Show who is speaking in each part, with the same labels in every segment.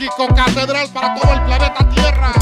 Speaker 1: México, catedral para todo el planeta Tierra.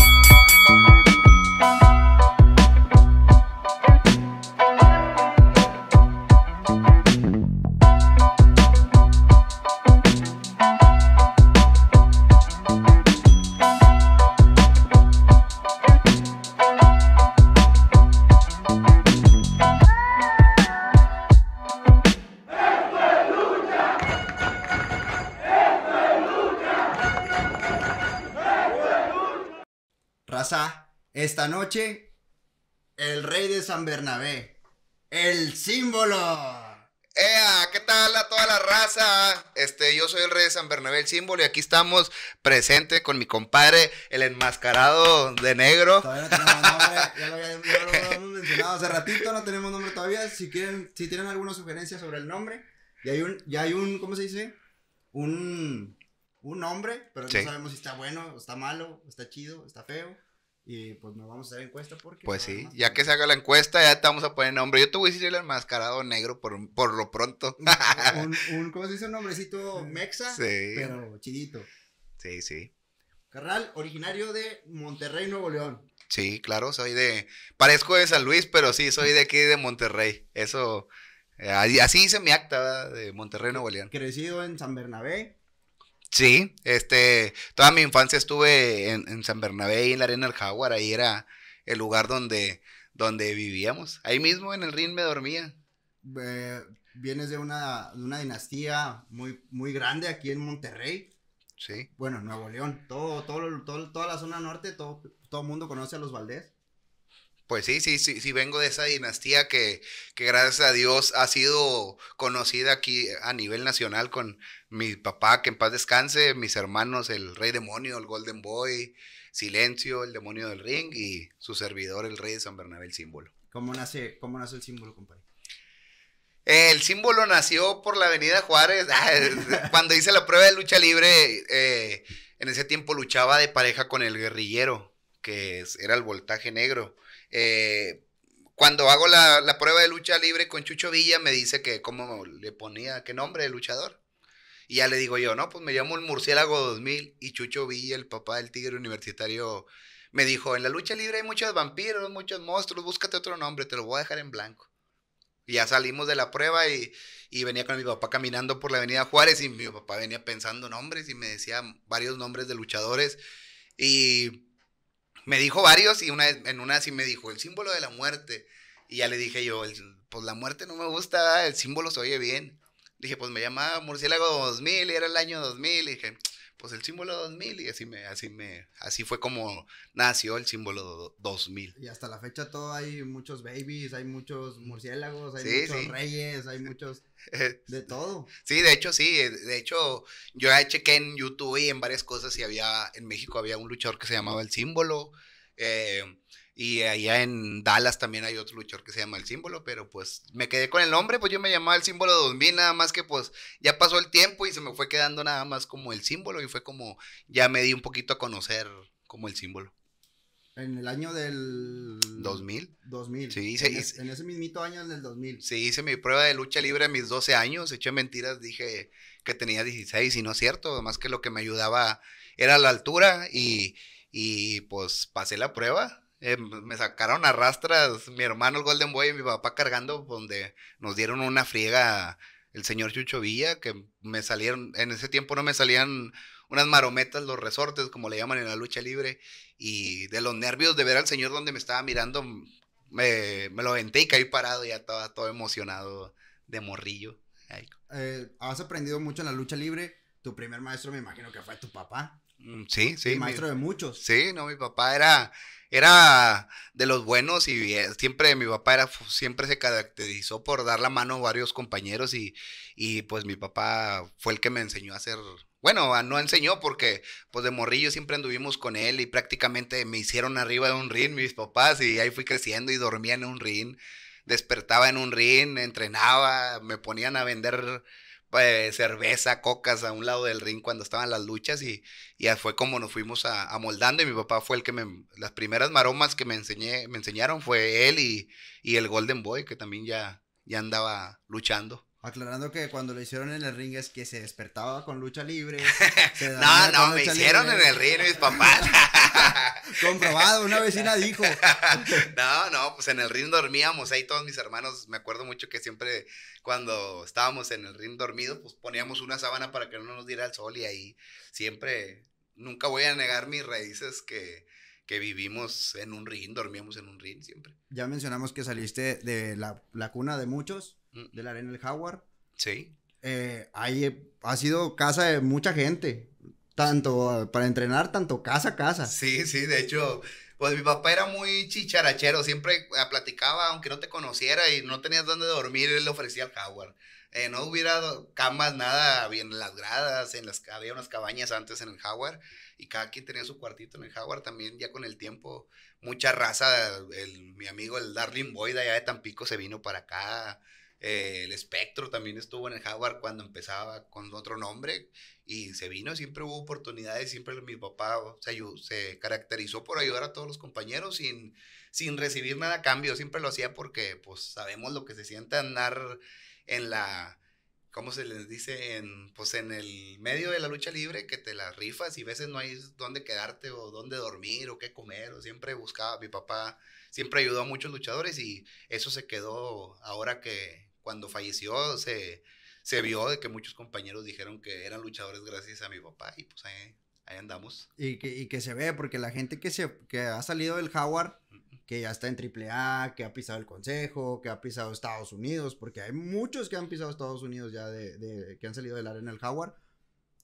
Speaker 2: esta noche,
Speaker 1: el rey de San Bernabé, el símbolo. ¡Ea! ¿Qué tal a toda la raza? Este, yo soy el rey de San Bernabé, el símbolo, y aquí estamos presente con mi compadre, el enmascarado de negro. Todavía no tenemos nombre,
Speaker 2: ya lo, habíamos mencionado hace ratito, no tenemos nombre todavía. Si quieren, si tienen alguna sugerencia sobre el nombre, y hay un, ya hay un, ¿cómo se dice? Un, un nombre, pero no sabemos si está bueno, está malo, está chido, está feo. Y pues nos vamos a hacer encuesta porque... Pues sí, ya que se haga la
Speaker 1: encuesta, ya te vamos a poner nombre. Yo te voy a decir el enmascarado negro por, por lo pronto.
Speaker 2: un, ¿Cómo se dice? Un nombrecito mexa, sí. pero
Speaker 1: chidito. Sí, sí.
Speaker 2: Carral, originario de Monterrey, Nuevo León.
Speaker 1: Sí, claro, soy de... Parezco de San Luis, pero sí, soy de aquí de Monterrey. Eso... Eh, así hice mi acta de Monterrey, Nuevo León.
Speaker 2: Crecido en San Bernabé.
Speaker 1: Sí, este, toda mi infancia estuve en, San Bernabé y en la Arena del Jaguar, ahí era el lugar donde, donde vivíamos. Ahí mismo en el RIN me dormía. vienes de
Speaker 2: una, dinastía muy, muy grande aquí en Monterrey. Sí. Bueno, Nuevo León, todo, todo toda la zona norte, todo, todo el mundo conoce a los Valdés.
Speaker 1: Pues sí, sí, sí, sí, vengo de esa dinastía que, que, gracias a Dios ha sido conocida aquí a nivel nacional con mi papá, que en paz descanse, mis hermanos, el Rey Demonio, el Golden Boy, Silencio, el Demonio del Ring y su servidor, el Rey de San Bernabé, el símbolo.
Speaker 2: ¿Cómo nace, cómo nace el símbolo, compadre?
Speaker 1: El símbolo nació por la Avenida Juárez. Ah, cuando hice la prueba de lucha libre, eh, en ese tiempo luchaba de pareja con el guerrillero, que era el voltaje negro. Eh, cuando hago la, prueba de lucha libre con Chucho Villa, me dice que cómo le ponía, qué nombre de luchador. Y ya le digo yo, no, pues me llamo el Murciélago 2000 y Chucho Villa, el papá del tigre universitario, me dijo, en la lucha libre hay muchos vampiros, muchos monstruos, búscate otro nombre, te lo voy a dejar en blanco. Y ya salimos de la prueba y, y venía con mi papá caminando por la avenida Juárez y mi papá venía pensando nombres y me decía varios nombres de luchadores. Y me dijo varios y una, en una sí me dijo, el símbolo de la muerte. Y ya le dije yo, pues la muerte no me gusta, el símbolo se oye bien. Dije, pues me llamaba Murciélago 2000 y era el año 2000. Y dije, pues el símbolo 2000 y así me, así me, así fue como nació el símbolo 2000. Y hasta
Speaker 2: la fecha todo hay muchos babies, hay muchos murciélagos, hay muchos reyes, hay muchos
Speaker 1: de todo. Sí, de hecho sí, eh, de hecho yo ya chequé en YouTube y en varias cosas y había, en México había un luchador que se llamaba El Símbolo, eh, y allá en Dallas también hay otro luchador que se llama El Símbolo, pero pues me quedé con el nombre, pues yo me llamaba El Símbolo 2000, nada más que pues ya pasó el tiempo y se me fue quedando nada más como El Símbolo y fue como ya me di un poquito a conocer como El Símbolo.
Speaker 2: En el año del... 2000. 2000. Sí, en, ese
Speaker 1: mismito año del 2000. Sí, hice mi prueba de lucha libre a mis 12 años, eché mentiras, dije que tenía 16 y no es cierto, más que lo que me ayudaba era la altura y, y pues pasé la prueba eh, me sacaron a rastras mi hermano el Golden Boy y mi papá cargando, donde nos dieron una friega el señor Chucho Villa, que me salieron, en ese tiempo no me salían unas marometas, los resortes, como le llaman en la lucha libre, y de los nervios de ver al señor donde me estaba mirando, me, lo venté y caí parado, ya estaba todo emocionado de morrillo.
Speaker 2: Eh, has aprendido mucho en la lucha libre, tu primer maestro me imagino que fue tu papá.
Speaker 1: Mm, sí, sí. maestro de muchos. Sí, no, mi papá era, era de los buenos y eh, siempre mi papá era, siempre se caracterizó por dar la mano a varios compañeros y, y pues mi papá fue el que me enseñó a hacer bueno, no enseñó porque pues de morrillo siempre anduvimos con él y prácticamente me hicieron arriba de un ring mis papás y ahí fui creciendo y dormía en un ring, despertaba en un ring, entrenaba, me ponían a vender eh, cerveza, cocas a un lado del ring cuando estaban las luchas y, y fue como nos fuimos a, a, moldando y mi papá fue el que me, las primeras maromas que me, enseñé, me enseñaron fue él y, y el Golden Boy que también ya, ya andaba luchando.
Speaker 2: Aclarando que cuando lo hicieron en el ring es que se despertaba con lucha libre. no, no, me hicieron en el ring mis papás. Comprobado, una vecina dijo.
Speaker 1: no, no, pues en el ring dormíamos ahí todos mis hermanos. Me acuerdo mucho que siempre cuando estábamos en el ring dormido, pues poníamos una sábana para que no nos diera el sol y ahí siempre, nunca voy a negar mis raíces que, que vivimos en un ring, dormíamos en un ring siempre.
Speaker 2: Ya mencionamos que saliste de la, la cuna de muchos Mm. de la Arena del Jaguar. Sí. Eh, ahí ha sido casa de mucha gente, tanto eh, para entrenar, tanto casa a casa.
Speaker 1: Sí, sí, de hecho, pues mi papá era muy chicharachero, siempre eh, platicaba, aunque no te conociera y no tenías dónde dormir, él le ofrecía al Howard. Eh, no hubiera camas, nada, bien en las gradas, en las, había unas cabañas antes en el Howard y cada quien tenía su cuartito en el Howard también, ya con el tiempo, mucha raza, mi amigo el Darling Boyd allá de Tampico se vino para acá, eh, el espectro también estuvo en el Howard cuando empezaba con otro nombre y se vino, siempre hubo oportunidades, siempre mi papá o se caracterizó por ayudar a todos los compañeros sin, sin recibir nada a cambio, siempre lo hacía porque pues sabemos lo que se siente andar en la, ¿cómo se les dice? En, pues en el medio de la lucha libre, que te la rifas y a veces no hay dónde quedarte o dónde dormir o qué comer, o siempre buscaba, mi papá siempre ayudó a muchos luchadores y eso se quedó ahora que cuando falleció se, se vio de que muchos compañeros dijeron que eran luchadores gracias a mi papá y pues ahí, andamos.
Speaker 2: Y que, y que se ve, porque la gente que, se, que ha salido del Jaguar, que ya está en AAA, que ha pisado el Consejo, que ha pisado Estados Unidos, porque hay muchos que han pisado Estados Unidos ya de, que han salido del área en el Jaguar,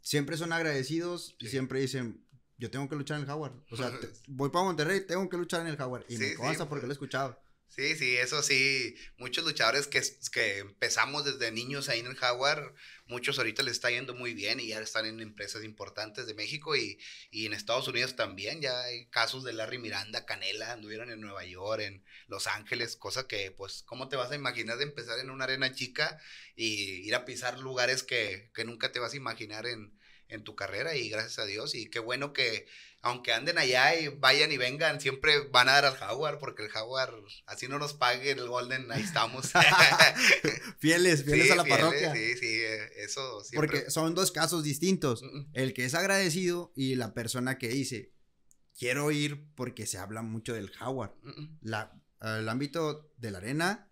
Speaker 2: siempre son agradecidos y siempre dicen, yo tengo que luchar en el Jaguar, O sea, voy para Monterrey, tengo que luchar en el Jaguar Y me consta pues. porque lo he escuchado.
Speaker 1: Sí, sí, eso sí. Muchos luchadores que, que empezamos desde niños ahí en el Jaguar, muchos ahorita les está yendo muy bien y ya están en empresas importantes de México y, en Estados Unidos también. Ya hay casos de Larry Miranda, Canela, anduvieron en Nueva York, en Los Ángeles, cosa que, pues, ¿cómo te vas a imaginar de empezar en una arena chica y ir a pisar lugares que, que nunca te vas a imaginar en, en tu carrera? Y gracias a Dios, y qué bueno que aunque anden allá y vayan y vengan, siempre van a dar al Jaguar, porque el Jaguar, así no nos pague el Golden, ahí estamos.
Speaker 2: fieles, fieles a la parroquia.
Speaker 1: Sí, sí, eh, eso Porque
Speaker 2: son dos casos distintos. Mm, mm. El que es agradecido y la persona que dice, quiero ir porque se habla mucho del Jaguar. el mm, ámbito de la arena,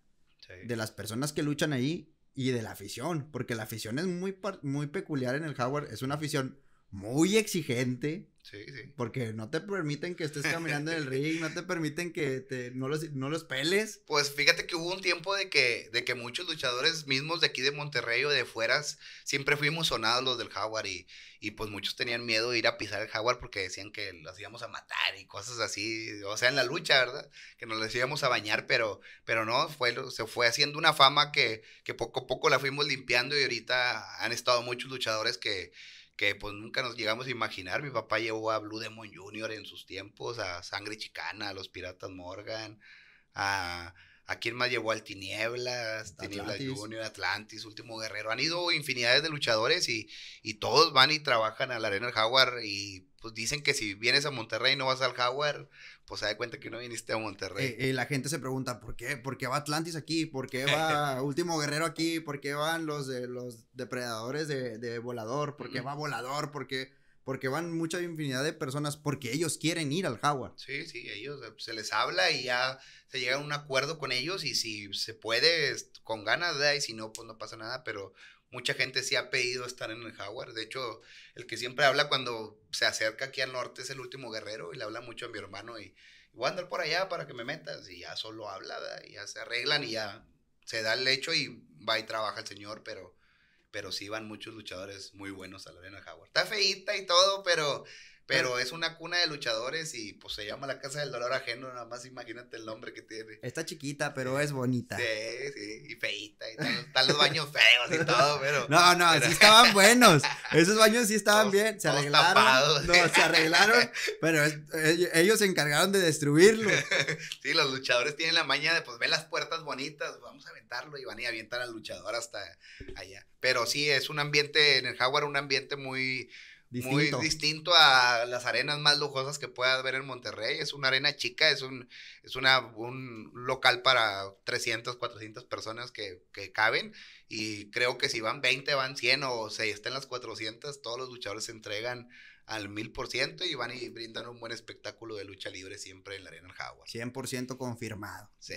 Speaker 2: de las personas que luchan ahí y de la afición, porque la afición es muy, muy peculiar en el Jaguar, es una afición muy exigente Sí, sí. Porque no te permiten que estés caminando en el ring, no te permiten que te, no, los, no
Speaker 1: los peles. Pues fíjate que hubo un tiempo de que, de que muchos luchadores mismos de aquí de Monterrey o de fueras siempre fuimos sonados los del Jaguar y, y pues muchos tenían miedo de ir a pisar el Jaguar porque decían que los íbamos a matar y cosas así, o sea, en la lucha, ¿verdad? Que nos los íbamos a bañar, pero, pero no, fue, se fue haciendo una fama que, que poco a poco la fuimos limpiando y ahorita han estado muchos luchadores que que pues nunca nos llegamos a imaginar. Mi papá llevó a Blue Demon Jr. en sus tiempos, a Sangre Chicana, a Los Piratas Morgan, a... ¿A más llevó al Tinieblas, Tinieblas Jr., Atlantis, Último Guerrero? Han ido infinidades de luchadores y, y todos van y trabajan a la Arena del Jaguar y pues dicen que si vienes a Monterrey no vas al Jaguar, pues se da cuenta que no viniste a Monterrey. Eh,
Speaker 2: y, la gente se pregunta, ¿por qué? ¿Por qué va Atlantis aquí? ¿Por qué va Último Guerrero aquí? ¿Por qué van los, de, los depredadores de, Volador? ¿Por qué va Volador? ¿Por qué? Porque van mucha infinidad de personas porque ellos quieren ir al Jaguar.
Speaker 1: Sí, sí, ellos eh, se les habla y ya se llega a un acuerdo con ellos y si se puede, con ganas, de y si no, pues no pasa nada, pero mucha gente sí ha pedido estar en el Jaguar. De hecho, el que siempre habla cuando se acerca aquí al norte es el último guerrero y le habla mucho a mi hermano y voy a andar por allá para que me metas. Y ya solo habla, ya se arreglan y ya se da el hecho y va y trabaja el señor, pero, pero sí van muchos luchadores muy buenos a la arena Jaguar. Está feita y todo, pero pero es una cuna de luchadores y pues se llama la Casa del Dolor Ajeno, nada más imagínate el nombre que tiene.
Speaker 2: Está chiquita, pero es bonita. Sí,
Speaker 1: sí, y feita, están los baños feos y todo, pero... No, no, sí estaban
Speaker 2: buenos, esos baños sí estaban bien, se arreglaron. No, se arreglaron, pero eh, ellos se encargaron de destruirlo.
Speaker 1: Sí, los luchadores tienen la maña de pues ven las puertas bonitas, vamos a aventarlo y van a aventar al luchador hasta allá. Pero sí, es un ambiente, en el Jaguar un ambiente muy muy distinto a las arenas más lujosas que puedas ver en Monterrey. Es una arena chica, es un, es una, un local para 300, 400 personas que, que caben. Y creo que si van 20, van 100 o si están las 400, todos los luchadores se entregan al mil por ciento y van y brindan un buen espectáculo de lucha libre siempre en la Arena Jaguar.
Speaker 2: 100% confirmado. Sí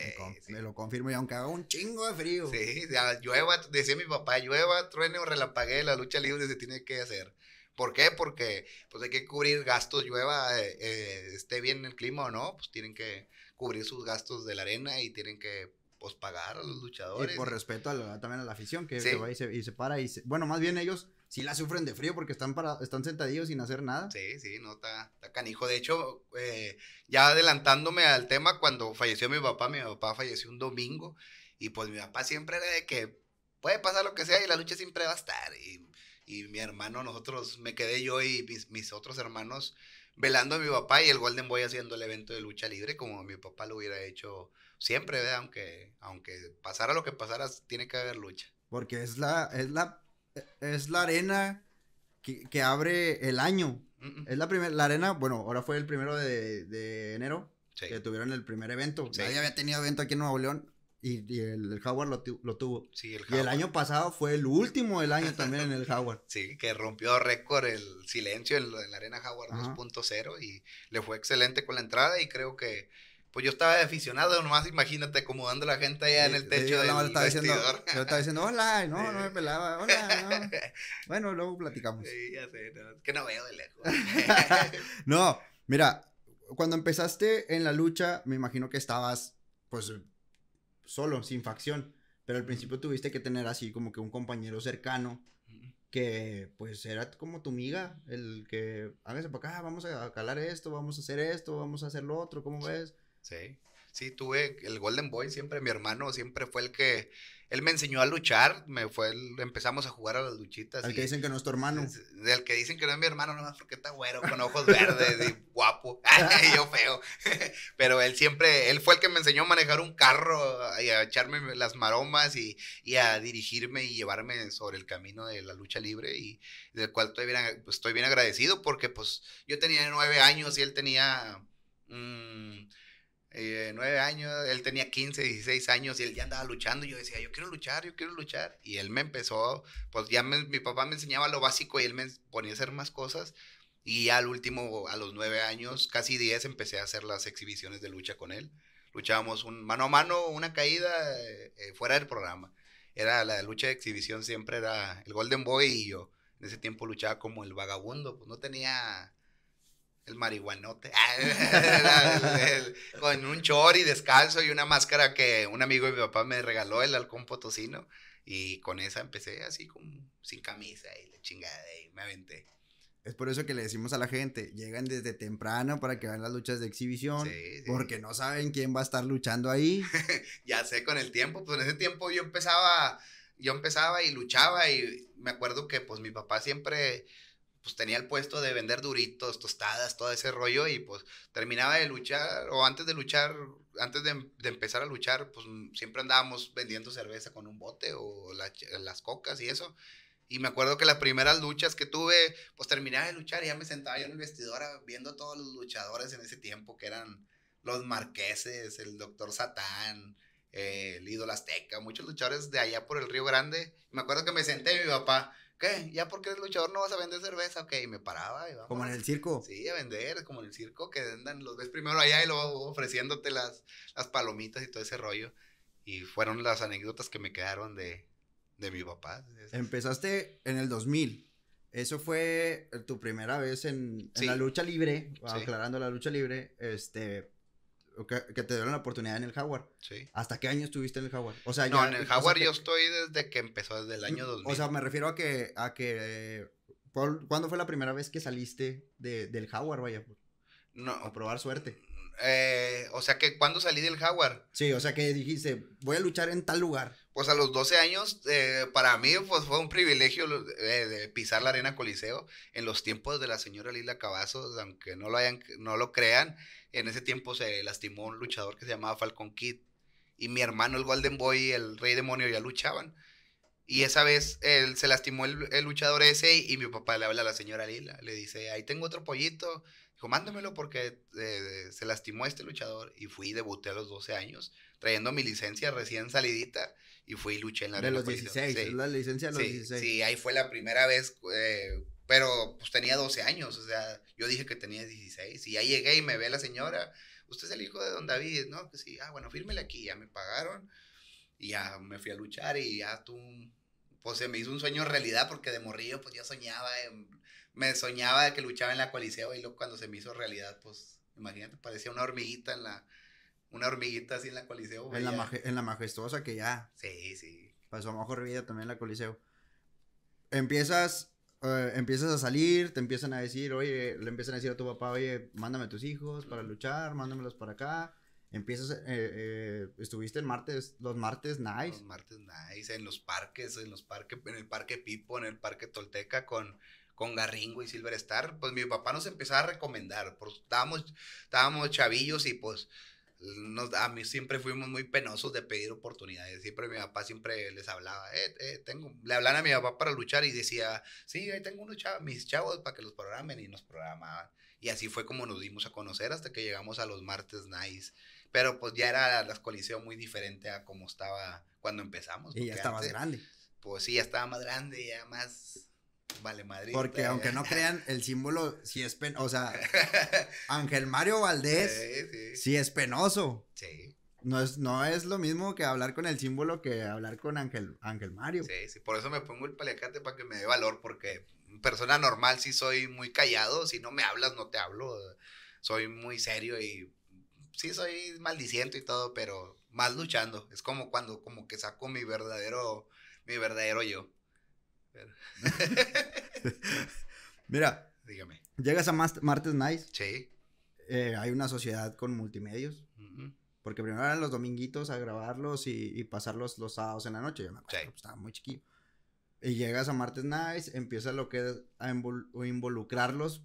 Speaker 2: me, lo confirmo y aunque haga un
Speaker 1: chingo de frío. Sí, llueva, decía mi papá, llueva, truene o relampaguee, la lucha libre se tiene que hacer. ¿Por qué? Porque pues hay que cubrir gastos, llueva, eh, eh, esté bien el clima o no, pues tienen que cubrir sus gastos de la arena y tienen que pues, pagar a los luchadores. Y por
Speaker 2: respeto también a la afición que, se va y se, para y bueno, más bien ellos sí la sufren de frío porque están para, están sentadillos sin hacer nada. Sí,
Speaker 1: sí, no, está, canijo. De hecho, eh, ya adelantándome al tema, cuando falleció mi papá, mi papá falleció un domingo y pues mi papá siempre era de que puede pasar lo que sea y la lucha siempre va a estar. Y y mi hermano, nosotros, me quedé yo y mis, otros hermanos velando a mi papá y el Golden Boy haciendo el evento de lucha libre como mi papá lo hubiera hecho siempre, ¿verdad? Aunque, aunque pasara lo que pasara, tiene que haber lucha.
Speaker 2: Porque es la, es la, es la arena que, abre el año. Es la primera, la arena, bueno, ahora fue el primero de, de enero. Que tuvieron el primer evento. Nadie había tenido evento aquí en Nuevo León y, el, Jaguar lo, tuvo. Sí, el Y el año pasado fue el último del año también en el Howard.
Speaker 1: sí, que rompió récord el silencio en la Arena Howard 2.0 y le fue excelente con la entrada y creo que pues yo estaba aficionado, nomás imagínate acomodando a la gente allá en el techo yo del estaba Diciendo, yo estaba diciendo, hola, no, no me pelaba, hola.
Speaker 2: Bueno, luego platicamos.
Speaker 1: Sí, ya sé, que no veo de lejos.
Speaker 2: no, mira, cuando empezaste en la lucha, me imagino que estabas, pues, solo, sin facción. Pero al principio tuviste que tener así como que un compañero cercano que pues era como tu amiga el que hágase para acá, vamos
Speaker 1: a calar esto, vamos a hacer esto, vamos a hacer lo otro, ¿cómo ves? Sí, sí, tuve el Golden Boy siempre, mi hermano siempre fue el que él me enseñó a luchar, me fue, empezamos a jugar a las luchitas. El que
Speaker 2: dicen que no es tu hermano.
Speaker 1: Del que dicen que no es mi hermano, no, porque está güero, con ojos verdes y guapo, yo feo. Pero él siempre, él fue el que me enseñó a manejar un carro y a echarme las maromas y, a dirigirme y llevarme sobre el camino de la lucha libre y del cual estoy bien, estoy bien agradecido porque pues yo tenía nueve años y él tenía... Mm, eh, nueve años, él tenía 15, 16 años y él ya andaba luchando. yo decía, yo quiero luchar, yo quiero luchar. Y él me empezó, pues ya mi papá me enseñaba lo básico y él me ponía a hacer más cosas. Y al último, a los nueve años, casi diez, empecé a hacer las exhibiciones de lucha con él. Luchábamos mano a mano, una caída eh, eh, fuera del programa. Era la lucha de exhibición, siempre era el Golden Boy y yo. En ese tiempo luchaba como el vagabundo, pues no tenía el marihuanote. con un chor y descalzo y una máscara que un amigo de mi papá me regaló, el halcón potosino. Y con esa empecé así como sin camisa y la chingada y me aventé.
Speaker 2: Es por eso que le decimos a la gente, llegan desde temprano para que vean las luchas de exhibición, porque no saben quién va a estar luchando ahí.
Speaker 1: ya sé con el tiempo, pues en ese tiempo yo empezaba, yo empezaba y luchaba y me acuerdo que pues mi papá siempre pues tenía el puesto de vender duritos, tostadas, todo ese rollo y pues terminaba de luchar o antes de luchar, antes de, empezar a luchar, pues siempre andábamos vendiendo cerveza con un bote o las cocas y eso. Y me acuerdo que las primeras luchas que tuve, pues terminaba de luchar y ya me sentaba yo en el vestidor ah, viendo a todos los luchadores en ese tiempo que eran los marqueses, el doctor Satán, el ídolo azteca, muchos luchadores de allá por el Río Grande. me acuerdo que me senté y mi papá, ¿qué? ¿Ya porque eres luchador no vas a vender cerveza? Ok, me paraba. Y vamos.
Speaker 2: como en el circo.
Speaker 1: Sí, a vender, como en el circo, que andan, los ves primero allá y luego ofreciéndote las, palomitas y todo ese rollo. Y fueron las anécdotas que me quedaron de, de mi papá.
Speaker 2: Empezaste en el 2000. Eso fue eh, tu primera vez en, la lucha libre, aclarando la lucha libre. Este, que, te dieron la oportunidad en el Jaguar. Sí. ¿Hasta qué año estuviste en el Jaguar? O sea, no, en el Jaguar yo
Speaker 1: estoy desde que empezó, desde el año 2000. O sea, me refiero
Speaker 2: a que, a que ¿cuándo fue la primera vez que saliste de, del Jaguar,
Speaker 1: vaya? No. A probar suerte. Eh, o sea que cuando salí del Jaguar. Sí, o sea que dijiste, voy a luchar en tal lugar. Pues a los 12 años, eh, para mí pues, fue un privilegio eh, de pisar la arena Coliseo en los tiempos de la señora Lila Cavazos, aunque no lo, hayan, no lo crean en ese tiempo se lastimó un luchador que se llamaba Falcon Kid. Y mi hermano, el Golden Boy, el Rey Demonio, ya luchaban. Y esa vez él, se lastimó el, luchador ese y, mi papá le habla a la señora Lila. Le dice, ahí tengo otro pollito. Dijo, mándamelo porque eh, se lastimó este luchador. Y fui y debuté a los 12 años, trayendo mi licencia recién salidita. Y fui y luché en la... De los 16, sí. la
Speaker 2: licencia de los 16. Sí,
Speaker 1: ahí fue la primera vez... Eh, pero pues tenía 12 años, o sea, yo dije que tenía 16 y ya llegué y me ve la señora, usted es el hijo de don David, ¿no? Pues, sí, ah, bueno, fírmele aquí, ya me pagaron y ya me fui a luchar y ya tú, pues se me hizo un sueño realidad porque de morrillo pues ya soñaba, em, me soñaba de que luchaba en la coliseo y luego cuando se me hizo realidad pues imagínate, parecía una hormiguita en la, una hormiguita así en la coliseo. En, la,
Speaker 2: en la, majestuosa que ya.
Speaker 1: Sí, sí.
Speaker 2: Pasó a mejor vida también en la coliseo. Empiezas eh, empiezas a salir, te empiezan a decir, oye, le empiezan a decir a tu papá, oye, mándame tus hijos para luchar, mándamelos para acá. Empiezas, eh, eh, estuviste en martes, los martes nice. Los
Speaker 1: martes nice, en los parques, en los parques, en el parque Pipo, en el parque Tolteca con, con Garringo y Silver Star. Pues mi papá nos empezaba a recomendar, porque estábamos, estábamos chavillos y pues nos, a mí siempre fuimos muy penosos de pedir oportunidades. Siempre mi papá siempre les hablaba, eh, eh tengo, le hablan a mi papá para luchar y decía, sí, ahí tengo unos chavos, mis chavos para que los programen y nos programaban. Y así fue como nos dimos a conocer hasta que llegamos a los martes nice. Pero pues ya era la coliseo muy diferente a como estaba cuando empezamos. Y ya estaba más grande. Pues sí, ya estaba más grande, ya más Vale, Madrid. Porque aunque eh. no
Speaker 2: crean, el símbolo si es penoso. O sea, Ángel Mario Valdés sí, es penoso. Sí. No es, no es lo mismo que hablar con el símbolo que hablar con Ángel, Ángel
Speaker 1: Mario. Sí, sí, por eso me pongo el paliacate para que me dé valor, porque persona normal sí soy muy callado, si no me hablas no te hablo, soy muy serio y sí soy maldiciendo y todo, pero más luchando, es como cuando como que saco mi verdadero, mi verdadero yo. Mira. Dígame.
Speaker 2: Llegas a Martes Nice. Sí. Eh, hay una sociedad con multimedios. Porque primero eran los dominguitos a grabarlos y, pasarlos los sábados en la noche. Yo pues, estaba muy chiquillo. Y llegas a Martes Nice, empieza lo que es a involucrarlos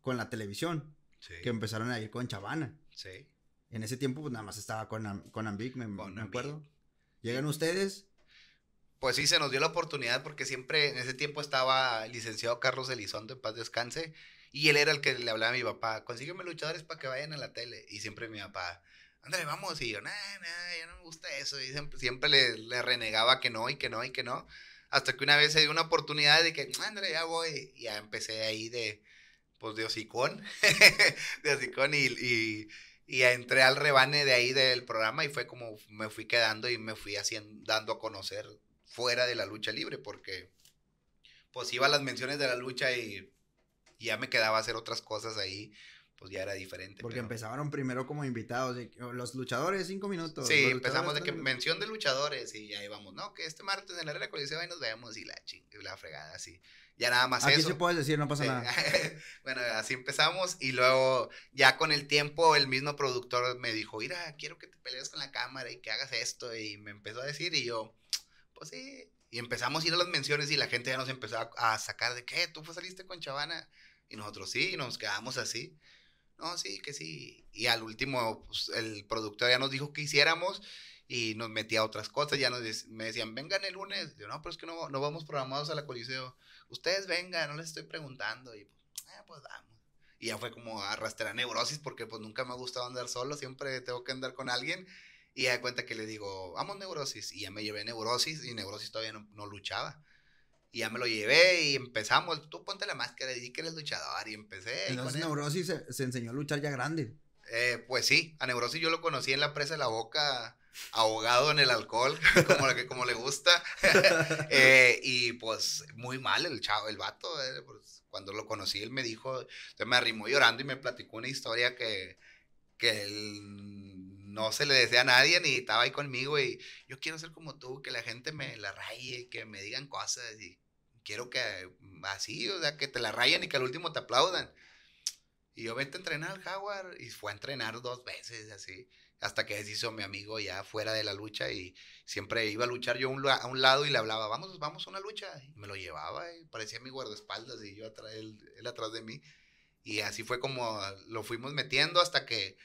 Speaker 2: con la televisión. Que empezaron a ir con Chavana. Sí. En ese tiempo, pues nada más estaba con, con Ambic, me, acuerdo. Llegan ustedes,
Speaker 1: pues sí, se nos dio la oportunidad porque siempre en ese tiempo estaba licenciado Carlos Elizondo, en paz descanse, y él era el que le hablaba a mi papá, consígueme luchadores para que vayan a la tele. Y siempre mi papá, ándale, vamos. Y yo, no, no, nah, yo no me gusta eso. Y siempre, le, renegaba que no, y que no, y que no. Hasta que una vez se dio una oportunidad de que, ándale, ya voy. Y ya empecé ahí de, pues, de hocicón. de hocicón y, y, y, entré al rebane de ahí del programa y fue como me fui quedando y me fui haciendo, dando a conocer fuera de la lucha libre, porque pues iba a las menciones de la lucha y, ya me quedaba hacer otras cosas ahí, pues ya era diferente.
Speaker 2: Porque empezaron primero como invitados, los luchadores, cinco minutos. Sí, empezamos de que mención
Speaker 1: de luchadores y ya íbamos, no, que este martes en la arena coliseo y nos vemos y la la fregada, así. Ya nada más eso. Aquí sí
Speaker 2: puedes decir, no pasa nada.
Speaker 1: bueno, así empezamos y luego ya con el tiempo el mismo productor me dijo, mira, quiero que te pelees con la cámara y que hagas esto y me empezó a decir y yo pues sí. Y empezamos a ir a las menciones y la gente ya nos empezó a, sacar de que eh, tú saliste con Chavana. Y nosotros sí, y nos quedamos así. No, sí, que sí. Y al último, pues, el productor ya nos dijo que hiciéramos y nos metía a otras cosas. Ya nos me decían, vengan el lunes. Yo, no, pero es que no, no vamos programados a la Coliseo. Ustedes vengan, no les estoy preguntando. Y eh, pues vamos. Y ya fue como arrastrar neurosis porque pues nunca me ha gustado andar solo, siempre tengo que andar con alguien. Y ya de cuenta que le digo, vamos neurosis. Y ya me llevé neurosis y neurosis todavía no, luchaba. Y ya me lo llevé y empezamos. Tú ponte la máscara y di que eres luchador. Y empecé. Entonces, neurosis
Speaker 2: se, enseñó a luchar ya grande.
Speaker 1: Eh, pues sí, a neurosis yo lo conocí en la presa de la boca, ahogado en el alcohol, como, que, como le gusta. Eh, y pues muy mal el chavo, el vato. Eh, pues cuando lo conocí, él me dijo, se me arrimó llorando y me platicó una historia que, que él no se le desea a nadie, ni estaba ahí conmigo y yo quiero ser como tú, que la gente me la raye, que me digan cosas y quiero que mm, así, o sea, que te la rayen y que al último te aplaudan. Y yo vente a entrenar al Jaguar y fue a entrenar dos veces así, hasta que hizo mi amigo ya fuera de la lucha y siempre iba a luchar yo a un lado y le hablaba, vamos, vamos a una lucha. Y me lo llevaba y parecía mi guardaespaldas y yo atrás, él atrás de mí. Y así fue como lo fuimos metiendo hasta que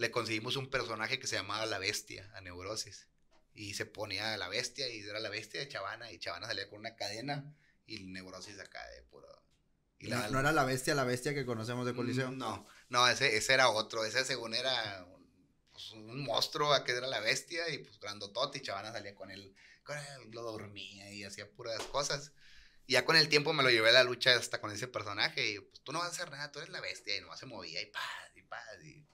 Speaker 1: le conseguimos un personaje que se llamaba La Bestia, a Neurosis. Y se ponía la bestia y era la bestia de Chavana. Y Chavana salía con una cadena y Neurosis acá de puro. Y no, era la
Speaker 2: bestia, la bestia que conocemos de Coliseo? Mm,
Speaker 1: no, no, ese, ese era otro. Ese según era pues, un, monstruo, a que era la bestia y pues grandotote. Y Chavana salía con él, con él, lo dormía y hacía puras cosas. Y ya con el tiempo me lo llevé a la lucha hasta con ese personaje. Y pues tú no vas a hacer nada, tú eres la bestia. Y vas se movía y paz, y paz. Y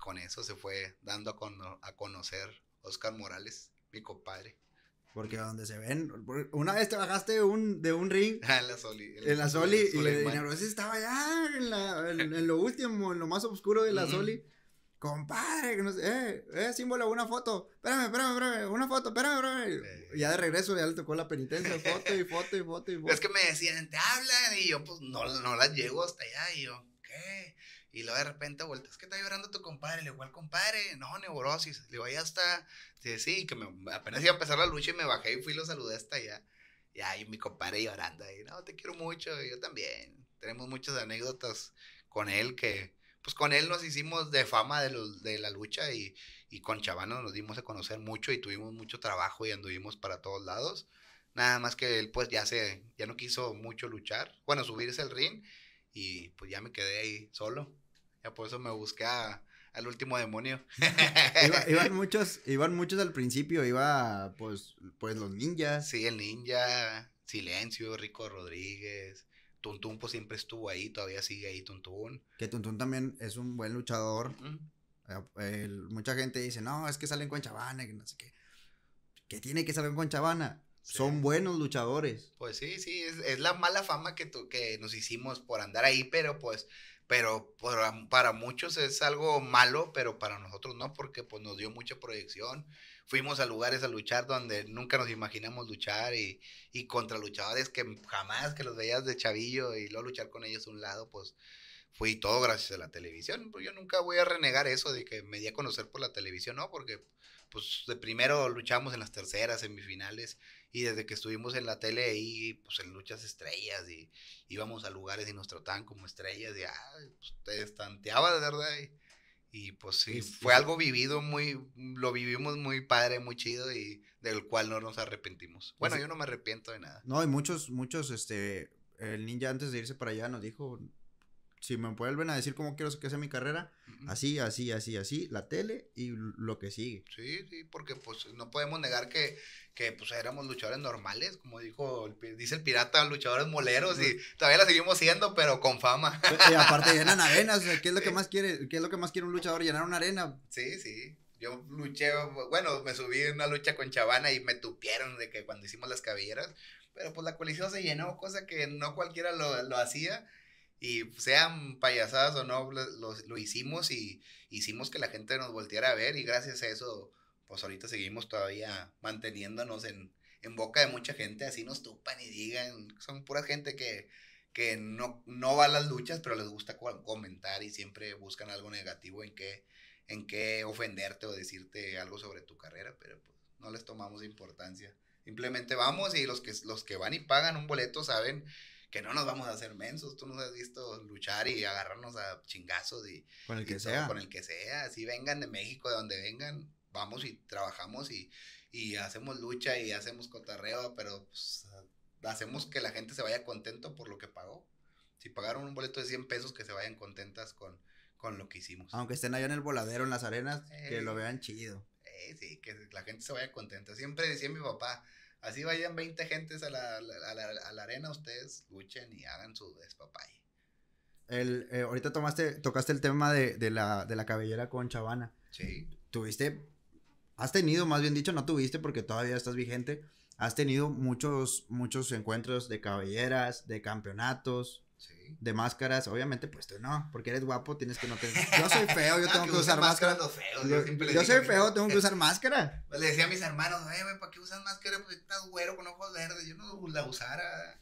Speaker 1: con eso se fue dando a, conocer Oscar Morales, mi compadre.
Speaker 2: Porque donde se ven, una vez
Speaker 1: te bajaste de un, de un ring. Ah, en la Soli. En, la Soli. y estaba ya en, la,
Speaker 2: en, lo último, en lo más oscuro de la Soli. Compadre, que no sé, eh, eh, símbolo, una foto. Espérame, espérame, espérame, una foto, espérame, espérame. Eh. Ya de regreso ya le tocó la penitencia,
Speaker 1: foto y foto y foto y foto. Es que me decían, te hablan, y yo pues no, no las llego hasta allá, y yo, ¿qué? Y luego de repente vueltas, que está llorando tu compadre. Le digo, ¿cuál compadre? No, neurosis. Le digo, ahí está. Sí, sí, que me, apenas iba a empezar la lucha y me bajé y fui lo saludé hasta allá. Y ahí mi compadre llorando ahí, no, te quiero mucho. yo también. Tenemos muchas anécdotas con él que, pues con él nos hicimos de fama de, de la lucha y, con Chavano nos dimos a conocer mucho y tuvimos mucho trabajo y anduvimos para todos lados. Nada más que él pues ya se, ya no quiso mucho luchar, bueno, subirse al ring y pues ya me quedé ahí solo. Ya por eso me busqué al último demonio.
Speaker 2: iban muchos, iban muchos al principio, iba pues, pues los ninjas. Sí, el
Speaker 1: ninja, Silencio, Rico Rodríguez, Tuntún pues siempre estuvo ahí, todavía sigue ahí Tuntún.
Speaker 2: Que Tuntún también es un buen luchador. Eh, mucha gente dice, no, es que salen con Chavana, que no sé qué. ¿Qué tiene que saber con Chavana? Son buenos luchadores.
Speaker 1: Pues sí, sí, es, la mala fama que, que nos hicimos por andar ahí, pero pues pero para, para, muchos es algo malo, pero para nosotros no, porque pues nos dio mucha proyección. Fuimos a lugares a luchar donde nunca nos imaginamos luchar y, y contra luchadores que jamás que los veías de chavillo y luego luchar con ellos a un lado, pues fue todo gracias a la televisión. Pues yo nunca voy a renegar eso de que me di a conocer por la televisión, ¿no? Porque pues de primero luchamos en las terceras, semifinales y desde que estuvimos en la tele ahí, pues en luchas estrellas y íbamos a lugares y nos trataban como estrellas y ah, pues, te estanteaba de verdad. Y, pues sí, fue algo vivido muy, mm, lo vivimos muy padre, muy chido y del cual no nos arrepentimos. Bueno, yo no me arrepiento de nada.
Speaker 2: No, hay muchos, muchos, este, el ninja antes de irse para allá nos dijo, si me vuelven a decir cómo quiero que sea mi carrera, así, así, así, así, la tele y lo que sigue.
Speaker 1: Sí, sí, porque pues no podemos negar que, que pues éramos luchadores normales, como dijo, dice el pirata, luchadores moleros y todavía la seguimos siendo, pero con fama. Y aparte llenan arenas,
Speaker 2: ¿qué es lo que más quiere? ¿Qué es lo que más quiere un luchador? Llenar una arena.
Speaker 1: Sí, sí. Yo luché, bueno, me subí en una lucha con Chavana y me tupieron de que cuando hicimos las cabelleras, pero pues la coalición se llenó, cosa que no cualquiera lo, lo hacía y sean payasadas o no, lo, hicimos y hicimos que la gente nos volteara a ver y gracias a eso, pues ahorita seguimos todavía manteniéndonos en, boca de mucha gente, así nos tupan y digan, son pura gente que, que no, no va a las luchas, pero les gusta comentar y siempre buscan algo negativo en que, en qué ofenderte o decirte algo sobre tu carrera, pero pues no les tomamos importancia. Simplemente vamos y los que, los que van y pagan un boleto saben que no nos vamos a hacer mensos. Tú nos has visto luchar y agarrarnos a chingazos y. Con el que sea. con el que sea. Si vengan de México, de donde vengan, vamos y trabajamos y, hacemos lucha y hacemos cotarreo, pero pues, hacemos que la gente se vaya contento por lo que pagó. Si pagaron un boleto de 100 pesos, que se vayan contentas con, con lo que hicimos.
Speaker 2: Aunque estén allá en el voladero, en las arenas, que eh. lo vean chido.
Speaker 1: Eh, sí, que la gente se vaya contenta. Siempre decía mi papá, Así vayan 20 gentes a la, arena, ustedes luchen y hagan su despapay.
Speaker 2: El, eh, ahorita tomaste, tocaste el tema de, de, la, de la cabellera con Chavana. Sí. Tuviste, has tenido, más bien dicho, no tuviste porque todavía estás vigente. Has tenido muchos, muchos encuentros de cabelleras, de campeonatos, de máscaras, obviamente, pues tú no, porque eres guapo, tienes que no tener. Yo soy feo, yo tengo que, usar máscara. yo, soy feo, tengo que usar
Speaker 1: máscara. le decía a mis hermanos, eh, ¿para qué usas máscara? Porque estás güero con ojos verdes. Yo no la usara.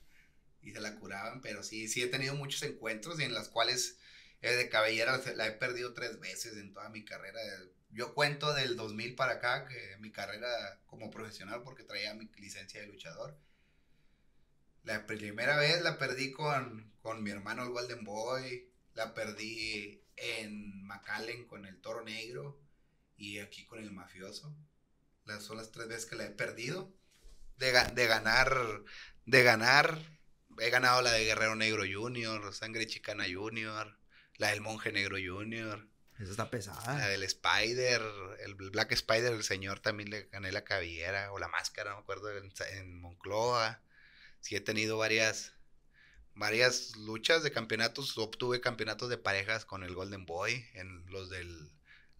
Speaker 1: Y se la curaban, pero sí, sí he tenido muchos encuentros y en las cuales eh, de cabellera la he perdido tres veces en toda mi carrera. Yo cuento del 2000 para acá, que mi carrera como profesional, porque traía mi licencia de luchador la primera vez la perdí con, con mi hermano el Golden Boy, la perdí en McAllen con el Toro Negro y aquí con el Mafioso. Las, son las tres veces que la he perdido. De, ganar, de ganar, he ganado la de Guerrero Negro Junior, Sangre Chicana Junior, la del Monje Negro Junior. Eso está pesada. La del Spider, el Black Spider, el señor también le gané la cabellera o la máscara, no me acuerdo, en, en Moncloa sí he tenido varias, varias luchas de campeonatos. Obtuve campeonatos de parejas con el Golden Boy, en los del,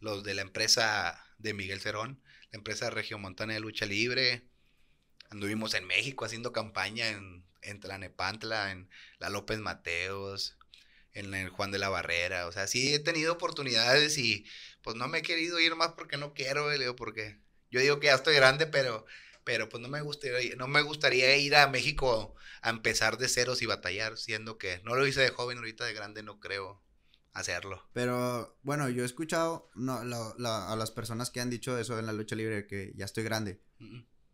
Speaker 1: los de la empresa de Miguel Cerón, la empresa Regiomontana de Lucha Libre. Anduvimos en México haciendo campaña en, en Tlanepantla, en La López Mateos, en el Juan de la Barrera. O sea, sí he tenido oportunidades y pues no me he querido ir más porque no quiero, porque yo digo que ya estoy grande, pero pero pues no me gustaría, no me gustaría ir a México a empezar de ceros y batallar, siendo que no lo hice de joven, ahorita de grande no creo hacerlo.
Speaker 2: Pero bueno, yo he escuchado a las personas que han dicho eso en la lucha libre, que ya estoy grande,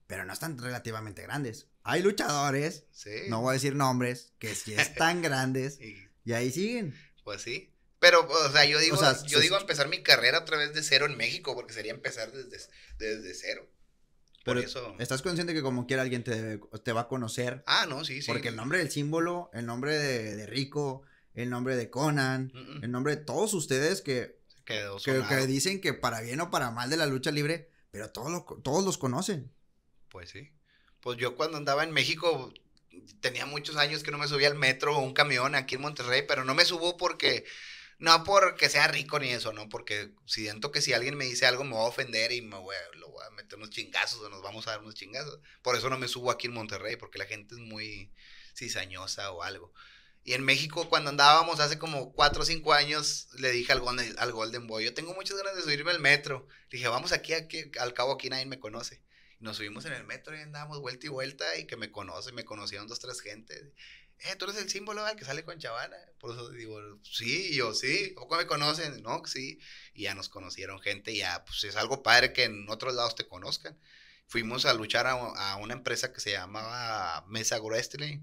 Speaker 2: pero no están relativamente grandes. Hay luchadores, no voy a decir nombres, que sí están grandes y ahí siguen.
Speaker 1: Pues sí. Pero, o yo digo, yo digo empezar mi carrera a través de cero en México, porque sería empezar desde, desde cero. Pero eso... estás
Speaker 2: consciente que como quiera alguien te, te, va a conocer.
Speaker 1: Ah, no, sí, sí. Porque el
Speaker 2: nombre del símbolo, el nombre de, Rico, el nombre de Conan, el nombre de todos ustedes que, que, dicen que para bien o para mal de la lucha libre, pero todos, todos los conocen.
Speaker 1: Pues sí. Pues yo cuando andaba en México tenía muchos años que no me subía al metro o un camión aquí en Monterrey, pero no me subo porque... No porque sea rico ni eso, no, porque siento que si alguien me dice algo me va a ofender y me voy a, meter unos chingazos o nos vamos a dar unos chingazos. Por eso no me subo aquí en Monterrey, porque la gente es muy cizañosa o algo. Y en México, cuando andábamos hace como 4 o 5 años, le dije al Golden, Boy, yo tengo muchas ganas de subirme al metro. dije, vamos aquí, al cabo aquí nadie me conoce. nos subimos en el metro y andábamos vuelta y vuelta y que me conoce, me conocieron dos, tres gentes eh, tú eres el símbolo que sale con Chavana. Por eso digo, sí, yo sí, poco me conocen, ¿no? Sí. Y ya nos conocieron gente, ya, pues es algo padre que en otros lados te conozcan. Fuimos a luchar a, una empresa que se llamaba Mesa Wrestling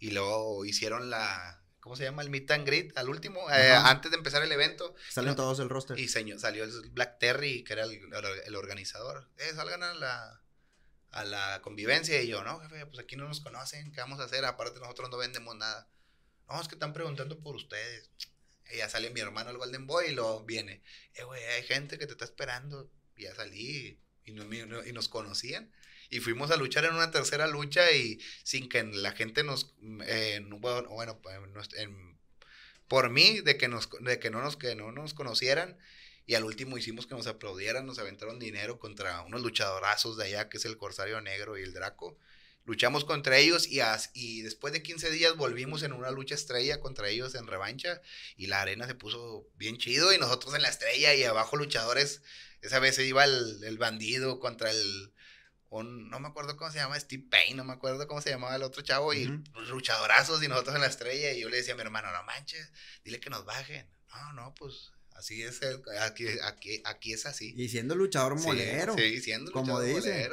Speaker 1: y luego hicieron la, ¿cómo se llama? El meet and greet, al último, eh, antes de empezar el evento. Salen todos el roster. Y salió el Black Terry, que era el, el organizador. Eh, salgan a la a la convivencia y yo, no, jefe, pues aquí no nos conocen, ¿qué vamos a hacer? Aparte nosotros no vendemos nada. No, es que están preguntando por ustedes. Y ya sale mi hermano al Golden Boy y lo viene, eh, güey, hay gente que te está esperando. Y ya salí y, y nos conocían. Y fuimos a luchar en una tercera lucha y sin que la gente nos, eh, bueno, por mí, de que, nos, que, no, nos, que no nos conocieran, y al último hicimos que nos aplaudieran, nos aventaron dinero contra unos luchadorazos de allá, que es el Corsario Negro y el Draco. Luchamos contra ellos y, y después de 15 días volvimos en una lucha estrella contra ellos en revancha y la arena se puso bien chido y nosotros en la estrella y abajo luchadores. Esa vez se iba el, bandido contra el, no me acuerdo cómo se llama, Steve Payne, no me acuerdo cómo se llamaba el otro chavo, y pues, luchadorazos y nosotros en la estrella, y yo le decía a mi hermano, no manches, dile que nos bajen. No, no, pues Así es, eh, aquí, aquí, es así. Y
Speaker 2: siendo luchador molero. Sí, siendo como luchador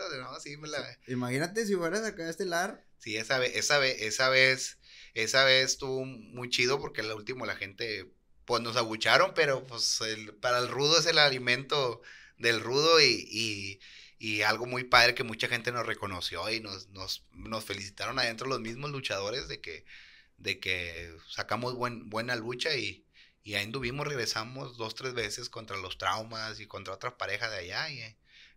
Speaker 1: Imagínate si fueras acá a estelar. Sí, esa vez, esa vez, esa vez, esa vez estuvo muy chido porque la último la gente, pues nos abucharon, pero pues para el rudo es el alimento del rudo y, y, y, algo muy padre que mucha gente nos reconoció y nos, nos, nos felicitaron adentro los mismos luchadores de que, de que sacamos buen, buena lucha y y ahí anduvimos, regresamos dos, tres veces contra los traumas y contra otra pareja de allá. Y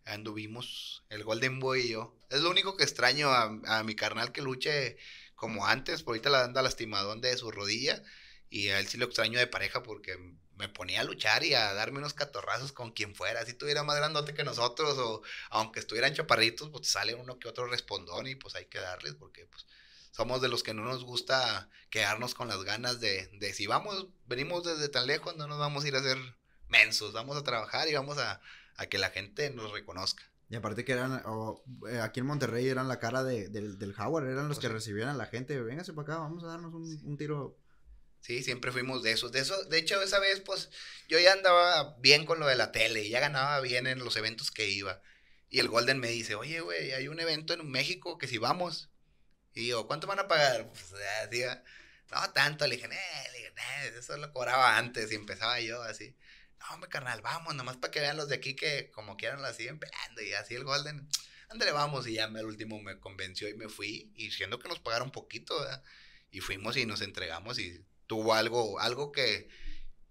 Speaker 1: anduvimos el Golden Boy y yo. Es lo único que extraño a, mi carnal que luche como antes, por ahorita la anda lastimadón de su rodilla. Y a él sí lo extraño de pareja porque me ponía a luchar y a darme unos catorrazos con quien fuera. Si tuviera más grandote que nosotros o aunque estuvieran chaparritos, pues sale uno que otro respondón y pues hay que darles porque pues somos de los que no nos gusta quedarnos con las ganas de, si vamos, venimos desde tan lejos, no nos vamos a ir a hacer mensos, vamos a trabajar y vamos a, que la gente nos reconozca.
Speaker 2: Y aparte que eran, eh, aquí en Monterrey eran la cara del, del Howard, eran los pues que recibían a la gente, véngase para acá, vamos a darnos un, tiro.
Speaker 1: Sí, siempre fuimos de esos, de eso, de hecho esa vez pues yo ya andaba bien con lo de la tele, ya ganaba bien en los eventos que iba. Y el Golden me dice, oye, güey, hay un evento en México que si vamos, ¿O ¿cuánto van a pagar? Pues, no, tanto. Le dije, eh, eso lo cobraba antes y empezaba yo así. No, mi carnal, vamos, nomás para que vean los de aquí que como quieran lo siguen pelando y así el Golden. Ándale, vamos. Y ya al último me convenció y me fui. Y siendo que nos pagaron poquito, Y fuimos y nos entregamos y tuvo algo, algo que